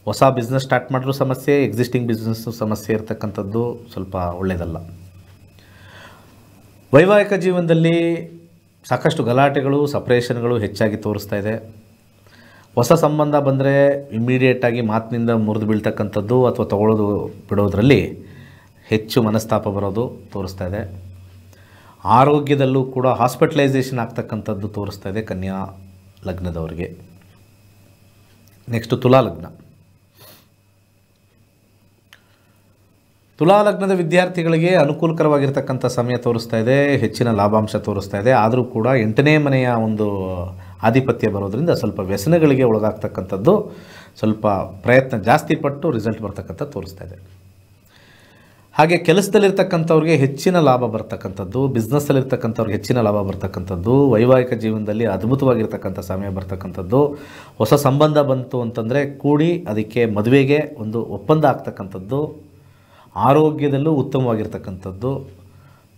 ಹೊಸ ಬಿಸ್ನೆಸ್ ಸ್ಟಾರ್ಟ್ ಮಾಡಿದ್ರೂ ಸಮಸ್ಯೆ ಎಕ್ಸಿಸ್ಟಿಂಗ್ ಬಿಸ್ನೆಸ್ಸು ಸಮಸ್ಯೆ ಇರ್ತಕ್ಕಂಥದ್ದು ಸ್ವಲ್ಪ ಒಳ್ಳೆಯದಲ್ಲ ವೈವಾಹಿಕ ಜೀವನದಲ್ಲಿ ಸಾಕಷ್ಟು ಗಲಾಟೆಗಳು ಸಪ್ರೇಷನ್ಗಳು ಹೆಚ್ಚಾಗಿ ತೋರಿಸ್ತಾ ಇದೆ ಹೊಸ ಸಂಬಂಧ ಬಂದರೆ ಇಮ್ಮಿಡಿಯೇಟಾಗಿ ಮಾತಿನಿಂದ ಮುರಿದು ಬೀಳ್ತಕ್ಕಂಥದ್ದು ಅಥವಾ ತಗೊಳ್ಳೋದು ಬಿಡೋದರಲ್ಲಿ ಹೆಚ್ಚು ಮನಸ್ತಾಪ ಬರೋದು ತೋರಿಸ್ತಾ ಇದೆ ಆರೋಗ್ಯದಲ್ಲೂ ಕೂಡ ಹಾಸ್ಪಿಟಲೈಸೇಷನ್ ಆಗ್ತಕ್ಕಂಥದ್ದು ತೋರಿಸ್ತಾ ಇದೆ ಕನ್ಯಾ ಲಗ್ನದವರಿಗೆ ನೆಕ್ಸ್ಟು ತುಲಾ ಲಗ್ನ ತುಲಾಲಗ್ನದ ವಿದ್ಯಾರ್ಥಿಗಳಿಗೆ ಅನುಕೂಲಕರವಾಗಿರ್ತಕ್ಕಂಥ ಸಮಯ ತೋರಿಸ್ತಾ ಇದೆ ಹೆಚ್ಚಿನ ಲಾಭಾಂಶ ತೋರಿಸ್ತಾ ಇದೆ ಆದರೂ ಕೂಡ ಎಂಟನೇ ಮನೆಯ ಒಂದು ಆಧಿಪತ್ಯ ಬರೋದರಿಂದ ಸ್ವಲ್ಪ ವ್ಯಸನಗಳಿಗೆ ಒಳಗಾಗ್ತಕ್ಕಂಥದ್ದು ಸ್ವಲ್ಪ ಪ್ರಯತ್ನ ಜಾಸ್ತಿ ಪಟ್ಟು ರಿಸಲ್ಟ್ ಬರ್ತಕ್ಕಂಥ ತೋರಿಸ್ತಾ ಇದೆ ಹಾಗೆ ಕೆಲಸದಲ್ಲಿರ್ತಕ್ಕಂಥವ್ರಿಗೆ ಹೆಚ್ಚಿನ ಲಾಭ ಬರ್ತಕ್ಕಂಥದ್ದು ಬಿಸ್ನೆಸ್ಸಲ್ಲಿರ್ತಕ್ಕಂಥವ್ರಿಗೆ ಹೆಚ್ಚಿನ ಲಾಭ ಬರ್ತಕ್ಕಂಥದ್ದು ವೈವಾಹಿಕ ಜೀವನದಲ್ಲಿ ಅದ್ಭುತವಾಗಿರ್ತಕ್ಕಂಥ ಸಮಯ ಬರ್ತಕ್ಕಂಥದ್ದು ಹೊಸ ಸಂಬಂಧ ಬಂತು ಅಂತಂದರೆ ಕೂಡಿ ಅದಕ್ಕೆ ಮದುವೆಗೆ ಒಂದು ಒಪ್ಪಂದ ಆಗ್ತಕ್ಕಂಥದ್ದು ಆರೋಗ್ಯದಲ್ಲೂ ಉತ್ತಮವಾಗಿರ್ತಕ್ಕಂಥದ್ದು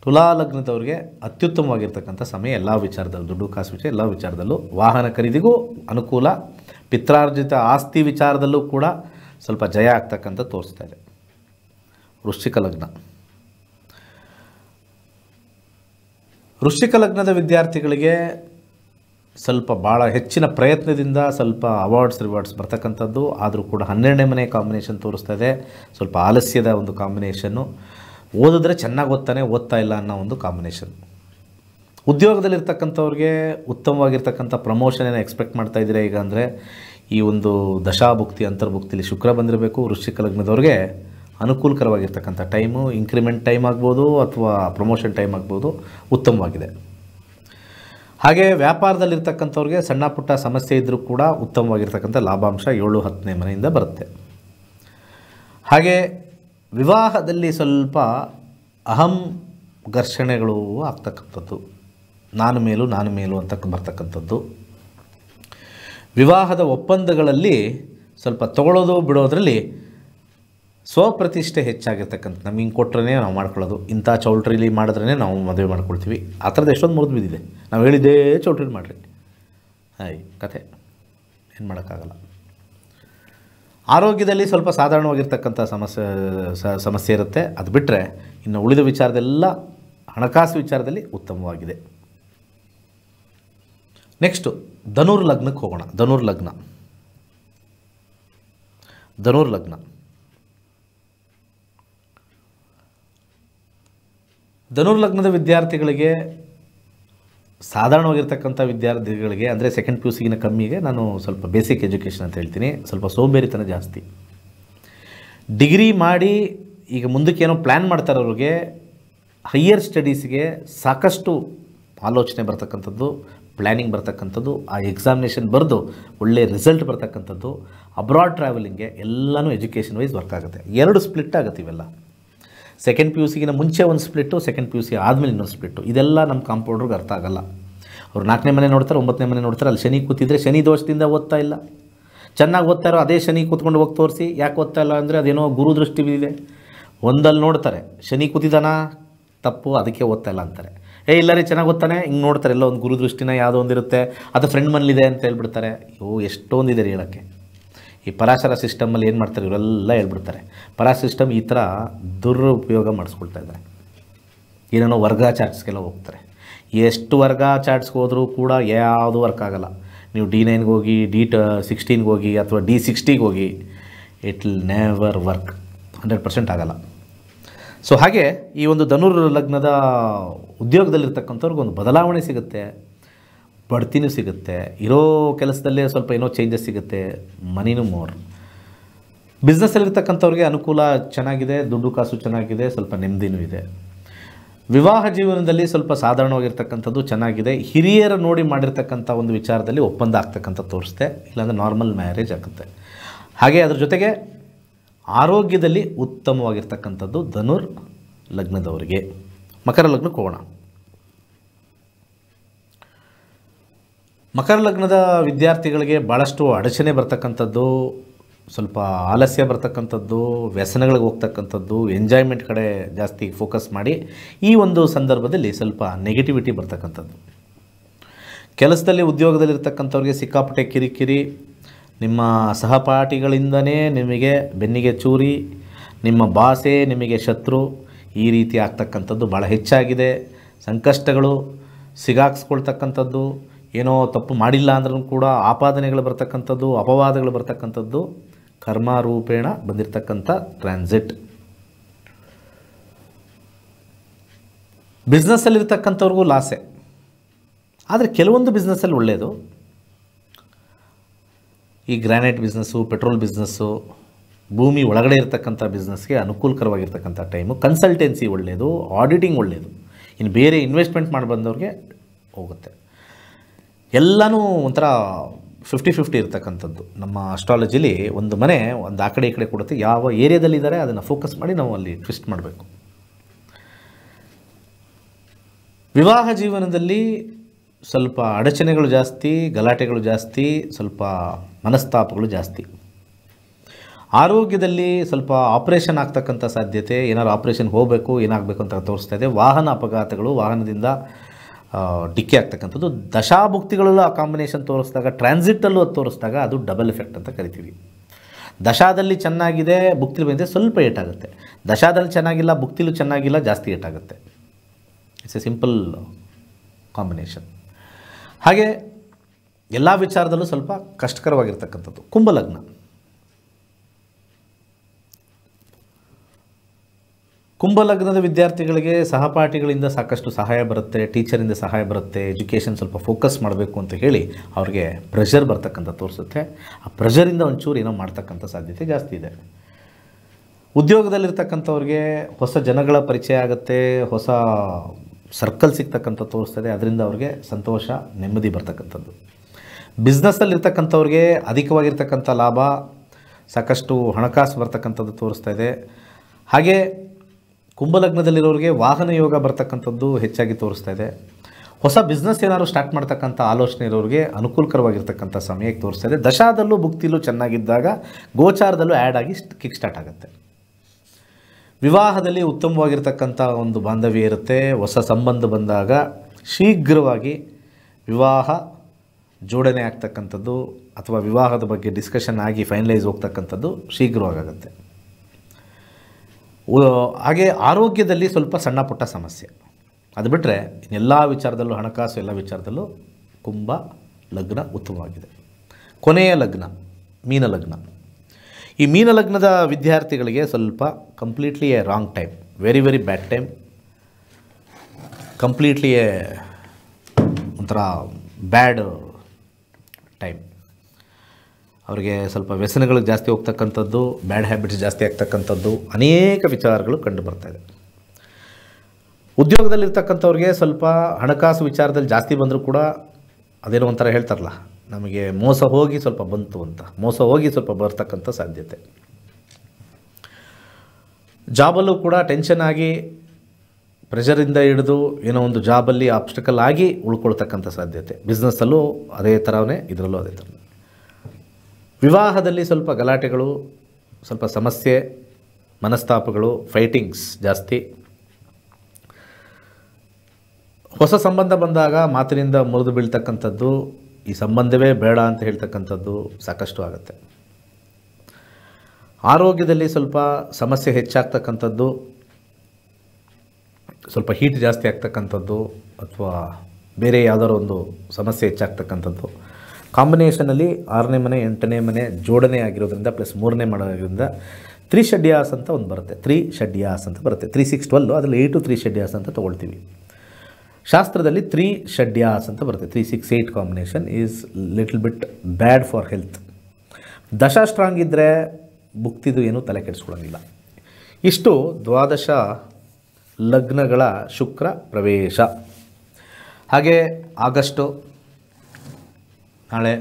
ತುಲಾ ಲಗ್ನದವರಿಗೆ ಅತ್ಯುತ್ತಮವಾಗಿರ್ತಕ್ಕಂಥ ಸಮಯ ಎಲ್ಲ ವಿಚಾರದಲ್ಲೂ ದುಡ್ಡು ಕಾಸು ವಿಚಾರ ಎಲ್ಲ ವಿಚಾರದಲ್ಲೂ ವಾಹನ ಖರೀದಿಗೂ ಅನುಕೂಲ ಪಿತ್ರಾರ್ಜಿತ ಆಸ್ತಿ ವಿಚಾರದಲ್ಲೂ ಕೂಡ ಸ್ವಲ್ಪ ಜಯ ಆಗ್ತಕ್ಕಂಥ ತೋರಿಸ್ತಾ ಇದೆ ವೃಶ್ಚಿಕ ಲಗ್ನ ವೃಶ್ಚಿಕ ಲಗ್ನದ ವಿದ್ಯಾರ್ಥಿಗಳಿಗೆ ಸ್ವಲ್ಪ ಭಾಳ ಹೆಚ್ಚಿನ ಪ್ರಯತ್ನದಿಂದ ಸ್ವಲ್ಪ ಅವಾರ್ಡ್ಸ್ ರಿವಾರ್ಡ್ಸ್ ಬರ್ತಕ್ಕಂಥದ್ದು ಆದರೂ ಕೂಡ ಹನ್ನೆರಡನೇ ಮನೆ ಕಾಂಬಿನೇಷನ್ ತೋರಿಸ್ತಾ ಇದೆ ಸ್ವಲ್ಪ ಆಲಸ್ಯದ ಒಂದು ಕಾಂಬಿನೇಷನ್ನು ಓದಿದ್ರೆ ಚೆನ್ನಾಗಿ ಓದ್ತಾನೆ ಓದ್ತಾ ಇಲ್ಲ ಅನ್ನೋ ಒಂದು ಕಾಂಬಿನೇಷನ್ ಉದ್ಯೋಗದಲ್ಲಿರ್ತಕ್ಕಂಥವ್ರಿಗೆ ಉತ್ತಮವಾಗಿರ್ತಕ್ಕಂಥ ಪ್ರಮೋಷನ್ ಏನೋ ಎಕ್ಸ್ಪೆಕ್ಟ್ ಮಾಡ್ತಾ ಇದ್ದೀರಾ ಈಗ ಅಂದರೆ ಈ ಒಂದು ದಶಾಭುಕ್ತಿ ಅಂತರ್ಭುಕ್ತಿಲಿ ಶುಕ್ರ ಬಂದಿರಬೇಕು ವೃಶ್ಚಿಕ ಲಗ್ನದವ್ರಿಗೆ ಅನುಕೂಲಕರವಾಗಿರ್ತಕ್ಕಂಥ ಟೈಮು ಇನ್ಕ್ರಿಮೆಂಟ್ ಟೈಮ್ ಆಗ್ಬೋದು ಅಥವಾ ಪ್ರಮೋಷನ್ ಟೈಮ್ ಆಗ್ಬೋದು ಉತ್ತಮವಾಗಿದೆ ಹಾಗೆ ವ್ಯಾಪಾರದಲ್ಲಿರ್ತಕ್ಕಂಥವ್ರಿಗೆ ಸಣ್ಣ ಪುಟ್ಟ ಸಮಸ್ಯೆ ಇದ್ದರೂ ಕೂಡ ಉತ್ತಮವಾಗಿರ್ತಕ್ಕಂಥ ಲಾಭಾಂಶ ಏಳು ಹತ್ತನೇ ಮನೆಯಿಂದ ಬರುತ್ತೆ ಹಾಗೆ ವಿವಾಹದಲ್ಲಿ ಸ್ವಲ್ಪ ಅಹಂ ಘರ್ಷಣೆಗಳು ಆಗ್ತಕ್ಕಂಥದ್ದು ನಾನು ಮೇಲೂ ನಾನು ಮೇಲೂ ಅಂತ ಬರ್ತಕ್ಕಂಥದ್ದು ವಿವಾಹದ ಒಪ್ಪಂದಗಳಲ್ಲಿ ಸ್ವಲ್ಪ ತಗೊಳ್ಳೋದು ಬಿಡೋದರಲ್ಲಿ ಸ್ವಪ್ರತಿಷ್ಠೆ ಹೆಚ್ಚಾಗಿರ್ತಕ್ಕಂಥ ನಮಗೆ ಹಿಂಗೆ ಕೊಟ್ರೇ ನಾವು ಮಾಡ್ಕೊಳ್ಳೋದು ಇಂಥ ಚೌಲ್ಟ್ರಿಲಿ ಮಾಡಿದ್ರೇ ನಾವು ಮದುವೆ ಮಾಡ್ಕೊಳ್ತೀವಿ ಆ ಥರದ್ದು ಎಷ್ಟೊಂದು ಮುರಿದು ಬಿದ್ದಿದೆ ನಾವು ಹೇಳಿದ್ದೇ ಚೌಲ್ಟ್ರಿಲಿ ಮಾಡಿರಿ ಹಾಯ್ ಕತೆ ಏನು ಮಾಡೋಕ್ಕಾಗಲ್ಲ ಆರೋಗ್ಯದಲ್ಲಿ ಸ್ವಲ್ಪ ಸಾಧಾರಣವಾಗಿರ್ತಕ್ಕಂಥ ಸಮಸ್ಯೆ ಸಮಸ್ಯೆ ಇರುತ್ತೆ ಅದು ಬಿಟ್ಟರೆ ಇನ್ನು ಉಳಿದ ವಿಚಾರದೆಲ್ಲ ಹಣಕಾಸು ವಿಚಾರದಲ್ಲಿ ಉತ್ತಮವಾಗಿದೆ ನೆಕ್ಸ್ಟು ಧನುರ್ ಲಗ್ನಕ್ಕೆ ಹೋಗೋಣ ಧನುರ್ ಲಗ್ನ ಧನುರ್ ಲಗ್ನ ಧನುರ್ಲಗ್ನದ ವಿದ್ಯಾರ್ಥಿಗಳಿಗೆ ಸಾಧಾರಣವಾಗಿರ್ತಕ್ಕಂಥ ವಿದ್ಯಾರ್ಥಿಗಳಿಗೆ ಅಂದರೆ ಸೆಕೆಂಡ್ ಪಿ ಯು ಸಿಗಿನ ಕಮ್ಮಿಗೆ ನಾನು ಸ್ವಲ್ಪ ಬೇಸಿಕ್ ಎಜುಕೇಷನ್ ಅಂತ ಹೇಳ್ತೀನಿ ಸ್ವಲ್ಪ ಸೋಂಬೇರಿತನ ಜಾಸ್ತಿ ಡಿಗ್ರಿ ಮಾಡಿ ಈಗ ಮುಂದಕ್ಕೆ ಏನೋ ಪ್ಲ್ಯಾನ್ ಮಾಡ್ತಾರವ್ರಿಗೆ ಹೈಯರ್ ಸ್ಟಡೀಸ್ಗೆ ಸಾಕಷ್ಟು ಆಲೋಚನೆ ಬರ್ತಕ್ಕಂಥದ್ದು ಪ್ಲ್ಯಾನಿಂಗ್ ಬರ್ತಕ್ಕಂಥದ್ದು ಆ ಎಕ್ಸಾಮಿನೇಷನ್ ಬರೆದು ಒಳ್ಳೆಯ ರಿಸಲ್ಟ್ ಬರ್ತಕ್ಕಂಥದ್ದು ಅಬ್ರಾಡ್ ಟ್ರಾವೆಲಿಂಗ್ಗೆ ಎಲ್ಲನೂ ಎಜುಕೇಷನ್ ವೈಸ್ ವರ್ಕ್ ಆಗುತ್ತೆ ಎರಡು ಸ್ಪ್ಲಿಟ್ ಆಗುತ್ತೆ ಇವೆಲ್ಲ ಸೆಕೆಂಡ್ ಪಿ ಯು ಸಿಗಿನ ಮುಂಚೆ ಒಂದು split second P U C ಆದಮೇಲೆ ಇನ್ನೊಂದು ಸ್ಪ್ಲಿಟ್ಟು ಇದೆಲ್ಲ ನಮ್ಮ ಕಾಂಪೌಂಡ್ರಿಗೆ ಅರ್ಥ ಆಗಲ್ಲ ಅವ್ರು ನಾಲ್ಕನೇ ಮನೆ ನೋಡ್ತಾರೆ ಒಂಬತ್ತನೇ ಮನೆ ನೋಡ್ತಾರೆ ಅಲ್ಲಿ ಶನಿ ಕೂತಿದ್ರೆ ಶನಿ ದೋಷದಿಂದ ಓದ್ತಾ ಇಲ್ಲ ಚೆನ್ನಾಗಿ ಓದ್ತಾರೋ ಅದೇ ಶನಿ ಕೂತ್ಕೊಂಡು ಹೋಗಿ ತೋರಿಸಿ ಯಾಕೆ ಓದ್ತಾ ಇಲ್ಲ ಅಂದರೆ ಅದೇನೋ ಗುರು ದೃಷ್ಟಿ ಇದೆ ಒಂದಲ್ಲಿ ನೋಡ್ತಾರೆ ಶನಿ ಕೂತಿದಾನ ತಪ್ಪು ಅದಕ್ಕೆ ಓದ್ತಾ ಇಲ್ಲ ಅಂತಾರೆ ಏ ಇಲ್ಲ ರೀ ಚೆನ್ನಾಗಿ ಓದ್ತಾನೆ ಹಿಂಗೆ ನೋಡ್ತಾರೆ ಎಲ್ಲ ಒಂದು ಗುರು ದೃಷ್ಟಿನ ಯಾವುದೋ ಒಂದಿರುತ್ತೆ ಅದು ಫ್ರೆಂಡ್ ಮನೇಲಿದೆ ಅಂತ ಹೇಳ್ಬಿಡ್ತಾರೆ ಅಯ್ಯೋ ಎಷ್ಟೊಂದಿದೆ ರೀ ಹೇಳೋಕ್ಕೆ ಈ ಪರಾಶರ ಸಿಸ್ಟಮಲ್ಲಿ ಏನು ಮಾಡ್ತಾರೆ ಇವರೆಲ್ಲ ಹೇಳ್ಬಿಡ್ತಾರೆ ಪರಾ ಸಿಸ್ಟಮ್ ಈ ಥರ ದುರುಪಯೋಗ ಮಾಡಿಸ್ಕೊಳ್ತಾ ಇದ್ದಾರೆ ಏನೇನೋ ವರ್ಗ ಚಾರ್ಟ್ಸ್ಗೆಲ್ಲ ಹೋಗ್ತಾರೆ ಎಷ್ಟು ವರ್ಗ ಚಾರ್ಟ್ಸ್ಗೆ ಹೋದರೂ ಕೂಡ ಯಾವುದೂ ವರ್ಕ್ ಆಗೋಲ್ಲ ನೀವು ಡಿ ನೈನ್ಗೆ ಹೋಗಿ ಡಿ ಟ ಸಿಕ್ಸ್ಟೀನ್ಗೆ ಹೋಗಿ ಅಥವಾ ಡಿ ಸಿಕ್ಸ್ಟಿಗೆ ಹೋಗಿ it will never work hundred percent ಆಗೋಲ್ಲ ಸೊ ಹಾಗೆ ಈ ಒಂದು ಧನುರ್ ಲಗ್ನದ ಒಂದು ಬದಲಾವಣೆ ಸಿಗುತ್ತೆ ಬಡ್ತಿನೂ ಸಿಗುತ್ತೆ ಇರೋ ಕೆಲಸದಲ್ಲೇ ಸ್ವಲ್ಪ ಏನೋ ಚೇಂಜಸ್ ಸಿಗುತ್ತೆ ಮನಿನೂ ಮೋರ್ ಬಿಸ್ನೆಸ್ಸಲ್ಲಿರ್ತಕ್ಕಂಥವ್ರಿಗೆ ಅನುಕೂಲ ಚೆನ್ನಾಗಿದೆ ದುಡ್ಡು ಕಾಸು ಚೆನ್ನಾಗಿದೆ ಸ್ವಲ್ಪ ನೆಮ್ಮದಿನೂ ಇದೆ ವಿವಾಹ ಜೀವನದಲ್ಲಿ ಸ್ವಲ್ಪ ಸಾಧಾರಣವಾಗಿರ್ತಕ್ಕಂಥದ್ದು ಚೆನ್ನಾಗಿದೆ ಹಿರಿಯರ ನೋಡಿ ಮಾಡಿರ್ತಕ್ಕಂಥ ಒಂದು ವಿಚಾರದಲ್ಲಿ ಒಪ್ಪಂದ ಆಗ್ತಕ್ಕಂಥ ತೋರಿಸ್ತೆ ಇಲ್ಲಾಂದರೆ ನಾರ್ಮಲ್ ಮ್ಯಾರೇಜ್ ಆಗುತ್ತೆ ಹಾಗೆ ಅದ್ರ ಜೊತೆಗೆ ಆರೋಗ್ಯದಲ್ಲಿ ಉತ್ತಮವಾಗಿರ್ತಕ್ಕಂಥದ್ದು ಧನುರ್ ಲಗ್ನದವರಿಗೆ ಮಕರ ಲಗ್ನ ಕೋಣ ಮಕರ ಲಗ್ನದ ವಿದ್ಯಾರ್ಥಿಗಳಿಗೆ ಭಾಳಷ್ಟು ಅಡಚಣೆ ಬರ್ತಕ್ಕಂಥದ್ದು ಸ್ವಲ್ಪ ಆಲಸ್ಯ ಬರ್ತಕ್ಕಂಥದ್ದು ವ್ಯಸನಗಳಿಗೆ ಹೋಗ್ತಕ್ಕಂಥದ್ದು ಎಂಜಾಯ್ಮೆಂಟ್ ಕಡೆ ಜಾಸ್ತಿ ಫೋಕಸ್ ಮಾಡಿ ಈ ಒಂದು ಸಂದರ್ಭದಲ್ಲಿ ಸ್ವಲ್ಪ ನೆಗೆಟಿವಿಟಿ ಬರ್ತಕ್ಕಂಥದ್ದು ಕೆಲಸದಲ್ಲಿ ಉದ್ಯೋಗದಲ್ಲಿರ್ತಕ್ಕಂಥವ್ರಿಗೆ ಸಿಕ್ಕಾಪಟ್ಟೆ ಕಿರಿಕಿರಿ ನಿಮ್ಮ ಸಹಪಾಠಿಗಳಿಂದನೇ ನಿಮಗೆ ಬೆನ್ನಿಗೆ ಚೂರಿ ನಿಮ್ಮ ಭಾಷೆ ನಿಮಗೆ ಶತ್ರು ಈ ರೀತಿ ಆಗ್ತಕ್ಕಂಥದ್ದು ಭಾಳ ಹೆಚ್ಚಾಗಿದೆ ಸಂಕಷ್ಟಗಳು ಸಿಗಾಕ್ಸ್ಕೊಳ್ತಕ್ಕಂಥದ್ದು ಏನೋ ತಪ್ಪು ಮಾಡಿಲ್ಲ ಅಂದ್ರೂ ಕೂಡ ಆಪಾದನೆಗಳು ಬರ್ತಕ್ಕಂಥದ್ದು ಅಪವಾದಗಳು ಬರ್ತಕ್ಕಂಥದ್ದು ಕರ್ಮಾರೂಪೇಣ ಬಂದಿರತಕ್ಕಂಥ ಟ್ರಾನ್ಸಿಟ್ ಬಿಸ್ನೆಸ್ಸಲ್ಲಿರ್ತಕ್ಕಂಥವ್ರಿಗೂ ಲಾಸೆ ಆದರೆ ಕೆಲವೊಂದು ಬಿಸ್ನೆಸ್ಸಲ್ಲಿ ಒಳ್ಳೆಯದು ಈ ಗ್ರಾನೈಟ್ ಬಿಸ್ನೆಸ್ಸು ಪೆಟ್ರೋಲ್ ಬಿಸ್ನೆಸ್ಸು ಭೂಮಿ ಒಳಗಡೆ ಇರತಕ್ಕಂಥ ಬಿಸ್ನೆಸ್ಗೆ ಅನುಕೂಲಕರವಾಗಿರ್ತಕ್ಕಂಥ ಟೈಮು ಕನ್ಸಲ್ಟೆನ್ಸಿ ಒಳ್ಳೆಯದು ಆಡಿಟಿಂಗ್ ಒಳ್ಳೆಯದು ಇನ್ನು ಬೇರೆ ಇನ್ವೆಸ್ಟ್ಮೆಂಟ್ ಮಾಡಿ ಬಂದವ್ರಿಗೆ ಹೋಗುತ್ತೆ ಎಲ್ಲನೂ ಒಂಥರ ಫಿಫ್ಟಿ ಫಿಫ್ಟಿ ಇರ್ತಕ್ಕಂಥದ್ದು ನಮ್ಮ ಅಸ್ಟ್ರಾಲಜಿಲಿ ಒಂದು ಮನೆ ಒಂದು ಆ ಕಡೆ ಈ ಕಡೆ ಕೊಡುತ್ತೆ ಯಾವ ಏರಿಯಾದಲ್ಲಿದ್ದಾರೆ ಅದನ್ನು ಫೋಕಸ್ ಮಾಡಿ ನಾವು ಅಲ್ಲಿ ಟ್ವಿಸ್ಟ್ ಮಾಡಬೇಕು ವಿವಾಹ ಜೀವನದಲ್ಲಿ ಸ್ವಲ್ಪ ಅಡಚಣೆಗಳು ಜಾಸ್ತಿ ಗಲಾಟೆಗಳು ಜಾಸ್ತಿ ಸ್ವಲ್ಪ ಮನಸ್ತಾಪಗಳು ಜಾಸ್ತಿ ಆರೋಗ್ಯದಲ್ಲಿ ಸ್ವಲ್ಪ ಆಪ್ರೇಷನ್ ಆಗ್ತಕ್ಕಂಥ ಸಾಧ್ಯತೆ ಏನಾದ್ರು ಆಪ್ರೇಷನ್ ಹೋಗಬೇಕು ಏನಾಗಬೇಕು ಅಂತ ತೋರಿಸ್ತಾ ಇದೆ ವಾಹನ ಅಪಘಾತಗಳು ವಾಹನದಿಂದ ಡಿಕ್ಕಿ ಆಗ್ತಕ್ಕಂಥದ್ದು ದಶಾಭುಕ್ತಿಗಳಲ್ಲೂ ಆ ಕಾಂಬಿನೇಷನ್ ತೋರಿಸಿದಾಗ ಟ್ರಾನ್ಸಿಟಲ್ಲೂ ಅದು ತೋರಿಸಿದಾಗ ಅದು ಡಬಲ್ ಎಫೆಕ್ಟ್ ಅಂತ ಕರಿತೀವಿ ದಶಾದಲ್ಲಿ ಚೆನ್ನಾಗಿದೆ ಭುಕ್ತಿಲಿ ಬಂದರೆ ಸ್ವಲ್ಪ ಏಟಾಗುತ್ತೆ ದಶಾದಲ್ಲಿ ಚೆನ್ನಾಗಿಲ್ಲ ಭುಕ್ತಿಲೂ ಚೆನ್ನಾಗಿಲ್ಲ ಜಾಸ್ತಿ ಏಟಾಗುತ್ತೆ ಇಟ್ಸ್ ಎ ಸಿಂಪಲ್ ಕಾಂಬಿನೇಷನ್ ಹಾಗೆ ಎಲ್ಲ ವಿಚಾರದಲ್ಲೂ ಸ್ವಲ್ಪ ಕಷ್ಟಕರವಾಗಿರ್ತಕ್ಕಂಥದ್ದು ಕುಂಭಲಗ್ನ ಕುಂಭಲಗ್ನದ ವಿದ್ಯಾರ್ಥಿಗಳಿಗೆ ಸಹಪಾಠಿಗಳಿಂದ ಸಾಕಷ್ಟು ಸಹಾಯ ಬರುತ್ತೆ ಟೀಚರಿಂದ ಸಹಾಯ ಬರುತ್ತೆ ಎಜುಕೇಷನ್ ಸ್ವಲ್ಪ ಫೋಕಸ್ ಮಾಡಬೇಕು ಅಂತ ಹೇಳಿ ಅವ್ರಿಗೆ ಪ್ರೆಷರ್ ಬರ್ತಕ್ಕಂಥ ತೋರಿಸುತ್ತೆ ಆ ಪ್ರೆಷರಿಂದ ಒಂಚೂರು ಏನೋ ಮಾಡ್ತಕ್ಕಂಥ ಸಾಧ್ಯತೆ ಜಾಸ್ತಿ ಇದೆ ಉದ್ಯೋಗದಲ್ಲಿರ್ತಕ್ಕಂಥವ್ರಿಗೆ ಹೊಸ ಜನಗಳ ಪರಿಚಯ ಆಗುತ್ತೆ ಹೊಸ ಸರ್ಕಲ್ ಸಿಗ್ತಕ್ಕಂಥ ತೋರಿಸ್ತದೆ ಅದರಿಂದ ಅವ್ರಿಗೆ ಸಂತೋಷ ನೆಮ್ಮದಿ ಬರ್ತಕ್ಕಂಥದ್ದು ಬಿಸ್ನೆಸ್ಸಲ್ಲಿರ್ತಕ್ಕಂಥವ್ರಿಗೆ ಅಧಿಕವಾಗಿರ್ತಕ್ಕಂಥ ಲಾಭ ಸಾಕಷ್ಟು ಹಣಕಾಸು ಬರ್ತಕ್ಕಂಥದ್ದು ತೋರಿಸ್ತಾ ಇದೆ ಹಾಗೆ ಕುಂಭಲಗ್ನದಲ್ಲಿರೋರಿಗೆ ವಾಹನ ಯೋಗ ಬರ್ತಕ್ಕಂಥದ್ದು ಹೆಚ್ಚಾಗಿ ತೋರಿಸ್ತಾ ಇದೆ ಹೊಸ ಬಿಸ್ನೆಸ್ ಏನಾದರೂ ಸ್ಟಾರ್ಟ್ ಮಾಡ್ತಕ್ಕಂಥ ಆಲೋಚನೆ ಇರೋರಿಗೆ ಅನುಕೂಲಕರವಾಗಿರ್ತಕ್ಕಂಥ ಸಮಯಕ್ಕೆ ತೋರಿಸ್ತಾ ಇದೆ ದಶಾದಲ್ಲೂ ಭುಕ್ತಿಲೂ ಚೆನ್ನಾಗಿದ್ದಾಗ ಗೋಚಾರದಲ್ಲೂ ಆ್ಯಡ್ ಆಗಿ ಕಿಕ್ ಸ್ಟಾರ್ಟ್ ಆಗುತ್ತೆ ವಿವಾಹದಲ್ಲಿ ಉತ್ತಮವಾಗಿರ್ತಕ್ಕಂಥ ಒಂದು ಬಾಂಧವ್ಯ ಇರುತ್ತೆ ಹೊಸ ಸಂಬಂಧ ಬಂದಾಗ ಶೀಘ್ರವಾಗಿ ವಿವಾಹ ಜೋಡಣೆ ಆಗ್ತಕ್ಕಂಥದ್ದು ಅಥವಾ ವಿವಾಹದ ಬಗ್ಗೆ ಡಿಸ್ಕಷನ್ ಆಗಿ ಫೈನಲೈಸ್ ಹೋಗ್ತಕ್ಕಂಥದ್ದು ಶೀಘ್ರವಾಗುತ್ತೆ ಹಾಗೆ ಆರೋಗ್ಯದಲ್ಲಿ ಸ್ವಲ್ಪ ಸಣ್ಣ ಪುಟ್ಟ ಸಮಸ್ಯೆ ಅದು ಬಿಟ್ಟರೆ ಇನ್ನೆಲ್ಲ ವಿಚಾರದಲ್ಲೂ ಹಣಕಾಸು ಎಲ್ಲ ವಿಚಾರದಲ್ಲೂ ಕುಂಭ ಲಗ್ನ ಉತ್ತಮವಾಗಿದೆ ಕೊನೆಯ ಲಗ್ನ ಮೀನ ಲಗ್ನ ಈ ಮೀನ ಲಗ್ನದ ವಿದ್ಯಾರ್ಥಿಗಳಿಗೆ ಸ್ವಲ್ಪ completely a wrong time very very bad time completely a ಒಂಥರ ಬ್ಯಾಡ್ ಅವರಿಗೆ ಸ್ವಲ್ಪ ವ್ಯಸನಗಳು ಜಾಸ್ತಿ ಹೋಗ್ತಕ್ಕಂಥದ್ದು ಬ್ಯಾಡ್ ಹ್ಯಾಬಿಟ್ಸ್ ಜಾಸ್ತಿ ಆಗ್ತಕ್ಕಂಥದ್ದು ಅನೇಕ ವಿಚಾರಗಳು ಕಂಡು ಬರ್ತಾಯಿದೆ ಉದ್ಯೋಗದಲ್ಲಿರ್ತಕ್ಕಂಥವ್ರಿಗೆ ಸ್ವಲ್ಪ ಹಣಕಾಸು ವಿಚಾರದಲ್ಲಿ ಜಾಸ್ತಿ ಬಂದರೂ ಕೂಡ ಅದೇನೋ ಒಂಥರ ಹೇಳ್ತಾರಲ್ಲ ನಮಗೆ ಮೋಸ ಹೋಗಿ ಸ್ವಲ್ಪ ಬಂತು ಅಂತ ಮೋಸ ಹೋಗಿ ಸ್ವಲ್ಪ ಬರ್ತಕ್ಕಂಥ ಸಾಧ್ಯತೆ ಜಾಬಲ್ಲೂ ಕೂಡ ಟೆನ್ಷನ್ ಆಗಿ ಪ್ರೆಷರಿಂದ ಹಿಡಿದು ಏನೋ ಒಂದು ಜಾಬಲ್ಲಿ ಆಬ್ಸ್ಟಕಲ್ ಆಗಿ ಉಳ್ಕೊಳ್ತಕ್ಕಂಥ ಸಾಧ್ಯತೆ ಬಿಸ್ನೆಸ್ಸಲ್ಲೂ ಅದೇ ಥರವೇ ಇದರಲ್ಲೂ ಅದೇ ಥರ ವಿವಾಹದಲ್ಲಿ ಸ್ವಲ್ಪ ಗಲಾಟೆಗಳು ಸ್ವಲ್ಪ ಸಮಸ್ಯೆ ಮನಸ್ತಾಪಗಳು ಫೈಟಿಂಗ್ಸ್ ಜಾಸ್ತಿ ಹೊಸ ಸಂಬಂಧ ಬಂದಾಗ ಮಾತಿನಿಂದ ಮುರಿದು ಬೀಳ್ತಕ್ಕಂಥದ್ದು ಈ ಸಂಬಂಧವೇ ಬೇಡ ಅಂತ ಹೇಳ್ತಕ್ಕಂಥದ್ದು ಸಾಕಷ್ಟು ಆಗುತ್ತೆ ಆರೋಗ್ಯದಲ್ಲಿ ಸ್ವಲ್ಪ ಸಮಸ್ಯೆ ಹೆಚ್ಚಾಗ್ತಕ್ಕಂಥದ್ದು ಸ್ವಲ್ಪ ಹೀಟ್ ಜಾಸ್ತಿ ಆಗ್ತಕ್ಕಂಥದ್ದು ಅಥವಾ ಬೇರೆ ಯಾವುದಾದ್ರು ಒಂದು ಸಮಸ್ಯೆ ಹೆಚ್ಚಾಗ್ತಕ್ಕಂಥದ್ದು ಕಾಂಬಿನೇಷನಲ್ಲಿ ಆರನೇ ಮನೆ ಎಂಟನೇ ಮನೆ ಜೋಡಣೆ ಆಗಿರೋದ್ರಿಂದ ಪ್ಲಸ್ ಮೂರನೇ ಮನೆ ಆಗಿರೋದ್ರಿಂದ ತ್ರೀ ಷಡ್ಯಾಸ್ ಅಂತ ಒಂದು ಬರುತ್ತೆ ತ್ರೀ ಷಡ್ಯಾಸ್ ಅಂತ ಬರುತ್ತೆ ತ್ರೀ ಸಿಕ್ಸ್ ಟ್ವೆಲ್ಲು ಅದರಲ್ಲಿ ಏಯ್ಟು ತ್ರೀ ಷಡ್ಯಾಸ್ ಅಂತ ತೊಗೊಳ್ತೀವಿ ಶಾಸ್ತ್ರದಲ್ಲಿ ತ್ರೀ ಷಡ್ಯಾಸ್ ಅಂತ ಬರುತ್ತೆ three six eight combination is little bit bad for health ದಶ ಸ್ಟ್ರಾಂಗ್ ಇದ್ದರೆ ಬುಕ್ತಿದು ಏನೂ ತಲೆ ಕೆಡಿಸ್ಕೊಳ್ಳೋಂಗಿಲ್ಲ ಇಷ್ಟು ದ್ವಾದಶ ಲಗ್ನಗಳ ಶುಕ್ರ ಪ್ರವೇಶ ಹಾಗೆ ಆಗಸ್ಟು ನಾಳೆ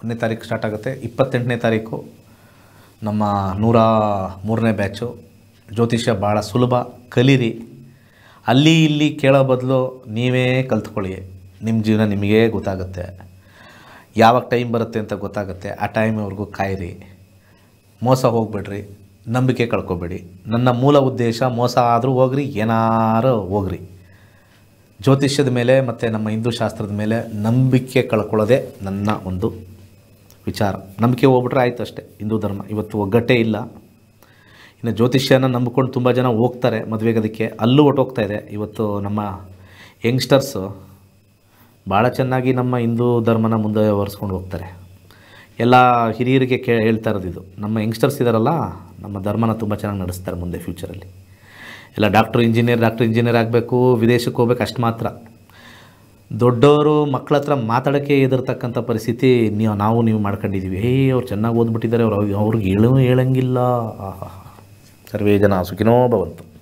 ಒಂದನೇ ತಾರೀಕು ಸ್ಟಾರ್ಟ್ ಆಗುತ್ತೆ ಇಪ್ಪತ್ತೆಂಟನೇ ತಾರೀಕು ನಮ್ಮ ನೂರ ಮೂರನೇ ಬ್ಯಾಚು ಜ್ಯೋತಿಷ್ಯ ಭಾಳ ಸುಲಭ ಕಲೀರಿ ಅಲ್ಲಿ ಇಲ್ಲಿ ಕೇಳೋ ಬದಲು ನೀವೇ ಕಲ್ತ್ಕೊಳ್ಳಿ ನಿಮ್ಮ ಜೀವನ ನಿಮಗೇ ಗೊತ್ತಾಗುತ್ತೆ ಯಾವಾಗ ಟೈಮ್ ಬರುತ್ತೆ ಅಂತ ಗೊತ್ತಾಗುತ್ತೆ ಆ ಟೈಮ್ ಅವ್ರಿಗೂ ಕಾಯಿರಿ ಮೋಸ ಹೋಗಬೇಡ್ರಿ ನಂಬಿಕೆ ಕಳ್ಕೊಬೇಡಿ ನನ್ನ ಮೂಲ ಉದ್ದೇಶ ಮೋಸ ಆದರೂ ಹೋಗ್ರಿ ಏನಾರು ಹೋಗ್ರಿ ಜ್ಯೋತಿಷ್ಯದ ಮೇಲೆ ಮತ್ತು ನಮ್ಮ ಹಿಂದೂ ಶಾಸ್ತ್ರದ ಮೇಲೆ ನಂಬಿಕೆ ಕಳ್ಕೊಳ್ಳೋದೇ ನನ್ನ ಒಂದು ವಿಚಾರ ನಂಬಿಕೆ ಹೋಗ್ಬಿಟ್ರೆ ಆಯಿತು ಅಷ್ಟೇ ಹಿಂದೂ ಧರ್ಮ ಇವತ್ತು ಒಗ್ಗಟ್ಟೆ ಇಲ್ಲ ಇನ್ನು ಜ್ಯೋತಿಷ್ಯನ ನಂಬಿಕೊಂಡು ತುಂಬ ಜನ ಹೋಗ್ತಾರೆ ಮದುವೆಗೆ ಅದಕ್ಕೆ ಅಲ್ಲೂ ಹೋಗ್ತಾ ಇದೆ ಇವತ್ತು ನಮ್ಮ ಯಂಗ್ಸ್ಟರ್ಸು ಭಾಳ ಚೆನ್ನಾಗಿ ನಮ್ಮ ಹಿಂದೂ ಧರ್ಮನ ಮುಂದೆ ಒರೆಸ್ಕೊಂಡು ಹೋಗ್ತಾರೆ ಎಲ್ಲ ಹಿರಿಯರಿಗೆ ಕೇ ಹೇಳ್ತಾ ಇರೋದು ಇದು ನಮ್ಮ ಯಂಗ್ಸ್ಟರ್ಸ್ ಇದ್ದಾರಲ್ಲ ನಮ್ಮ ಧರ್ಮನ ತುಂಬ ಚೆನ್ನಾಗಿ ನಡೆಸ್ತಾರೆ ಮುಂದೆ ಫ್ಯೂಚರಲ್ಲಿ ಇಲ್ಲ ಡಾಕ್ಟ್ರು ಇಂಜಿನಿಯರ್ ಡಾಕ್ಟ್ರು ಇಂಜಿನಿಯರ್ ಆಗಬೇಕು ವಿದೇಶಕ್ಕೆ ಹೋಗ್ಬೇಕು ಅಷ್ಟು ಮಾತ್ರ ದೊಡ್ಡವರು ಮಕ್ಕಳ ಹತ್ರ ಮಾತಾಡೋಕ್ಕೆ ಎದುರ್ತಕ್ಕಂಥ ಪರಿಸ್ಥಿತಿ ನೀವು ನಾವು ನೀವು ಮಾಡ್ಕೊಂಡಿದ್ದೀವಿ ಹೇ ಅವ್ರು ಚೆನ್ನಾಗಿ ಓದ್ಬಿಟ್ಟಿದ್ದಾರೆ ಅವ್ರು ಅವ್ರಿಗೆ ಹೇಳೂ ಹೇಳಂಗಿಲ್ಲ ಸರ್ವೇ ಜನ ಸುಖಿನೋ ಬಂತು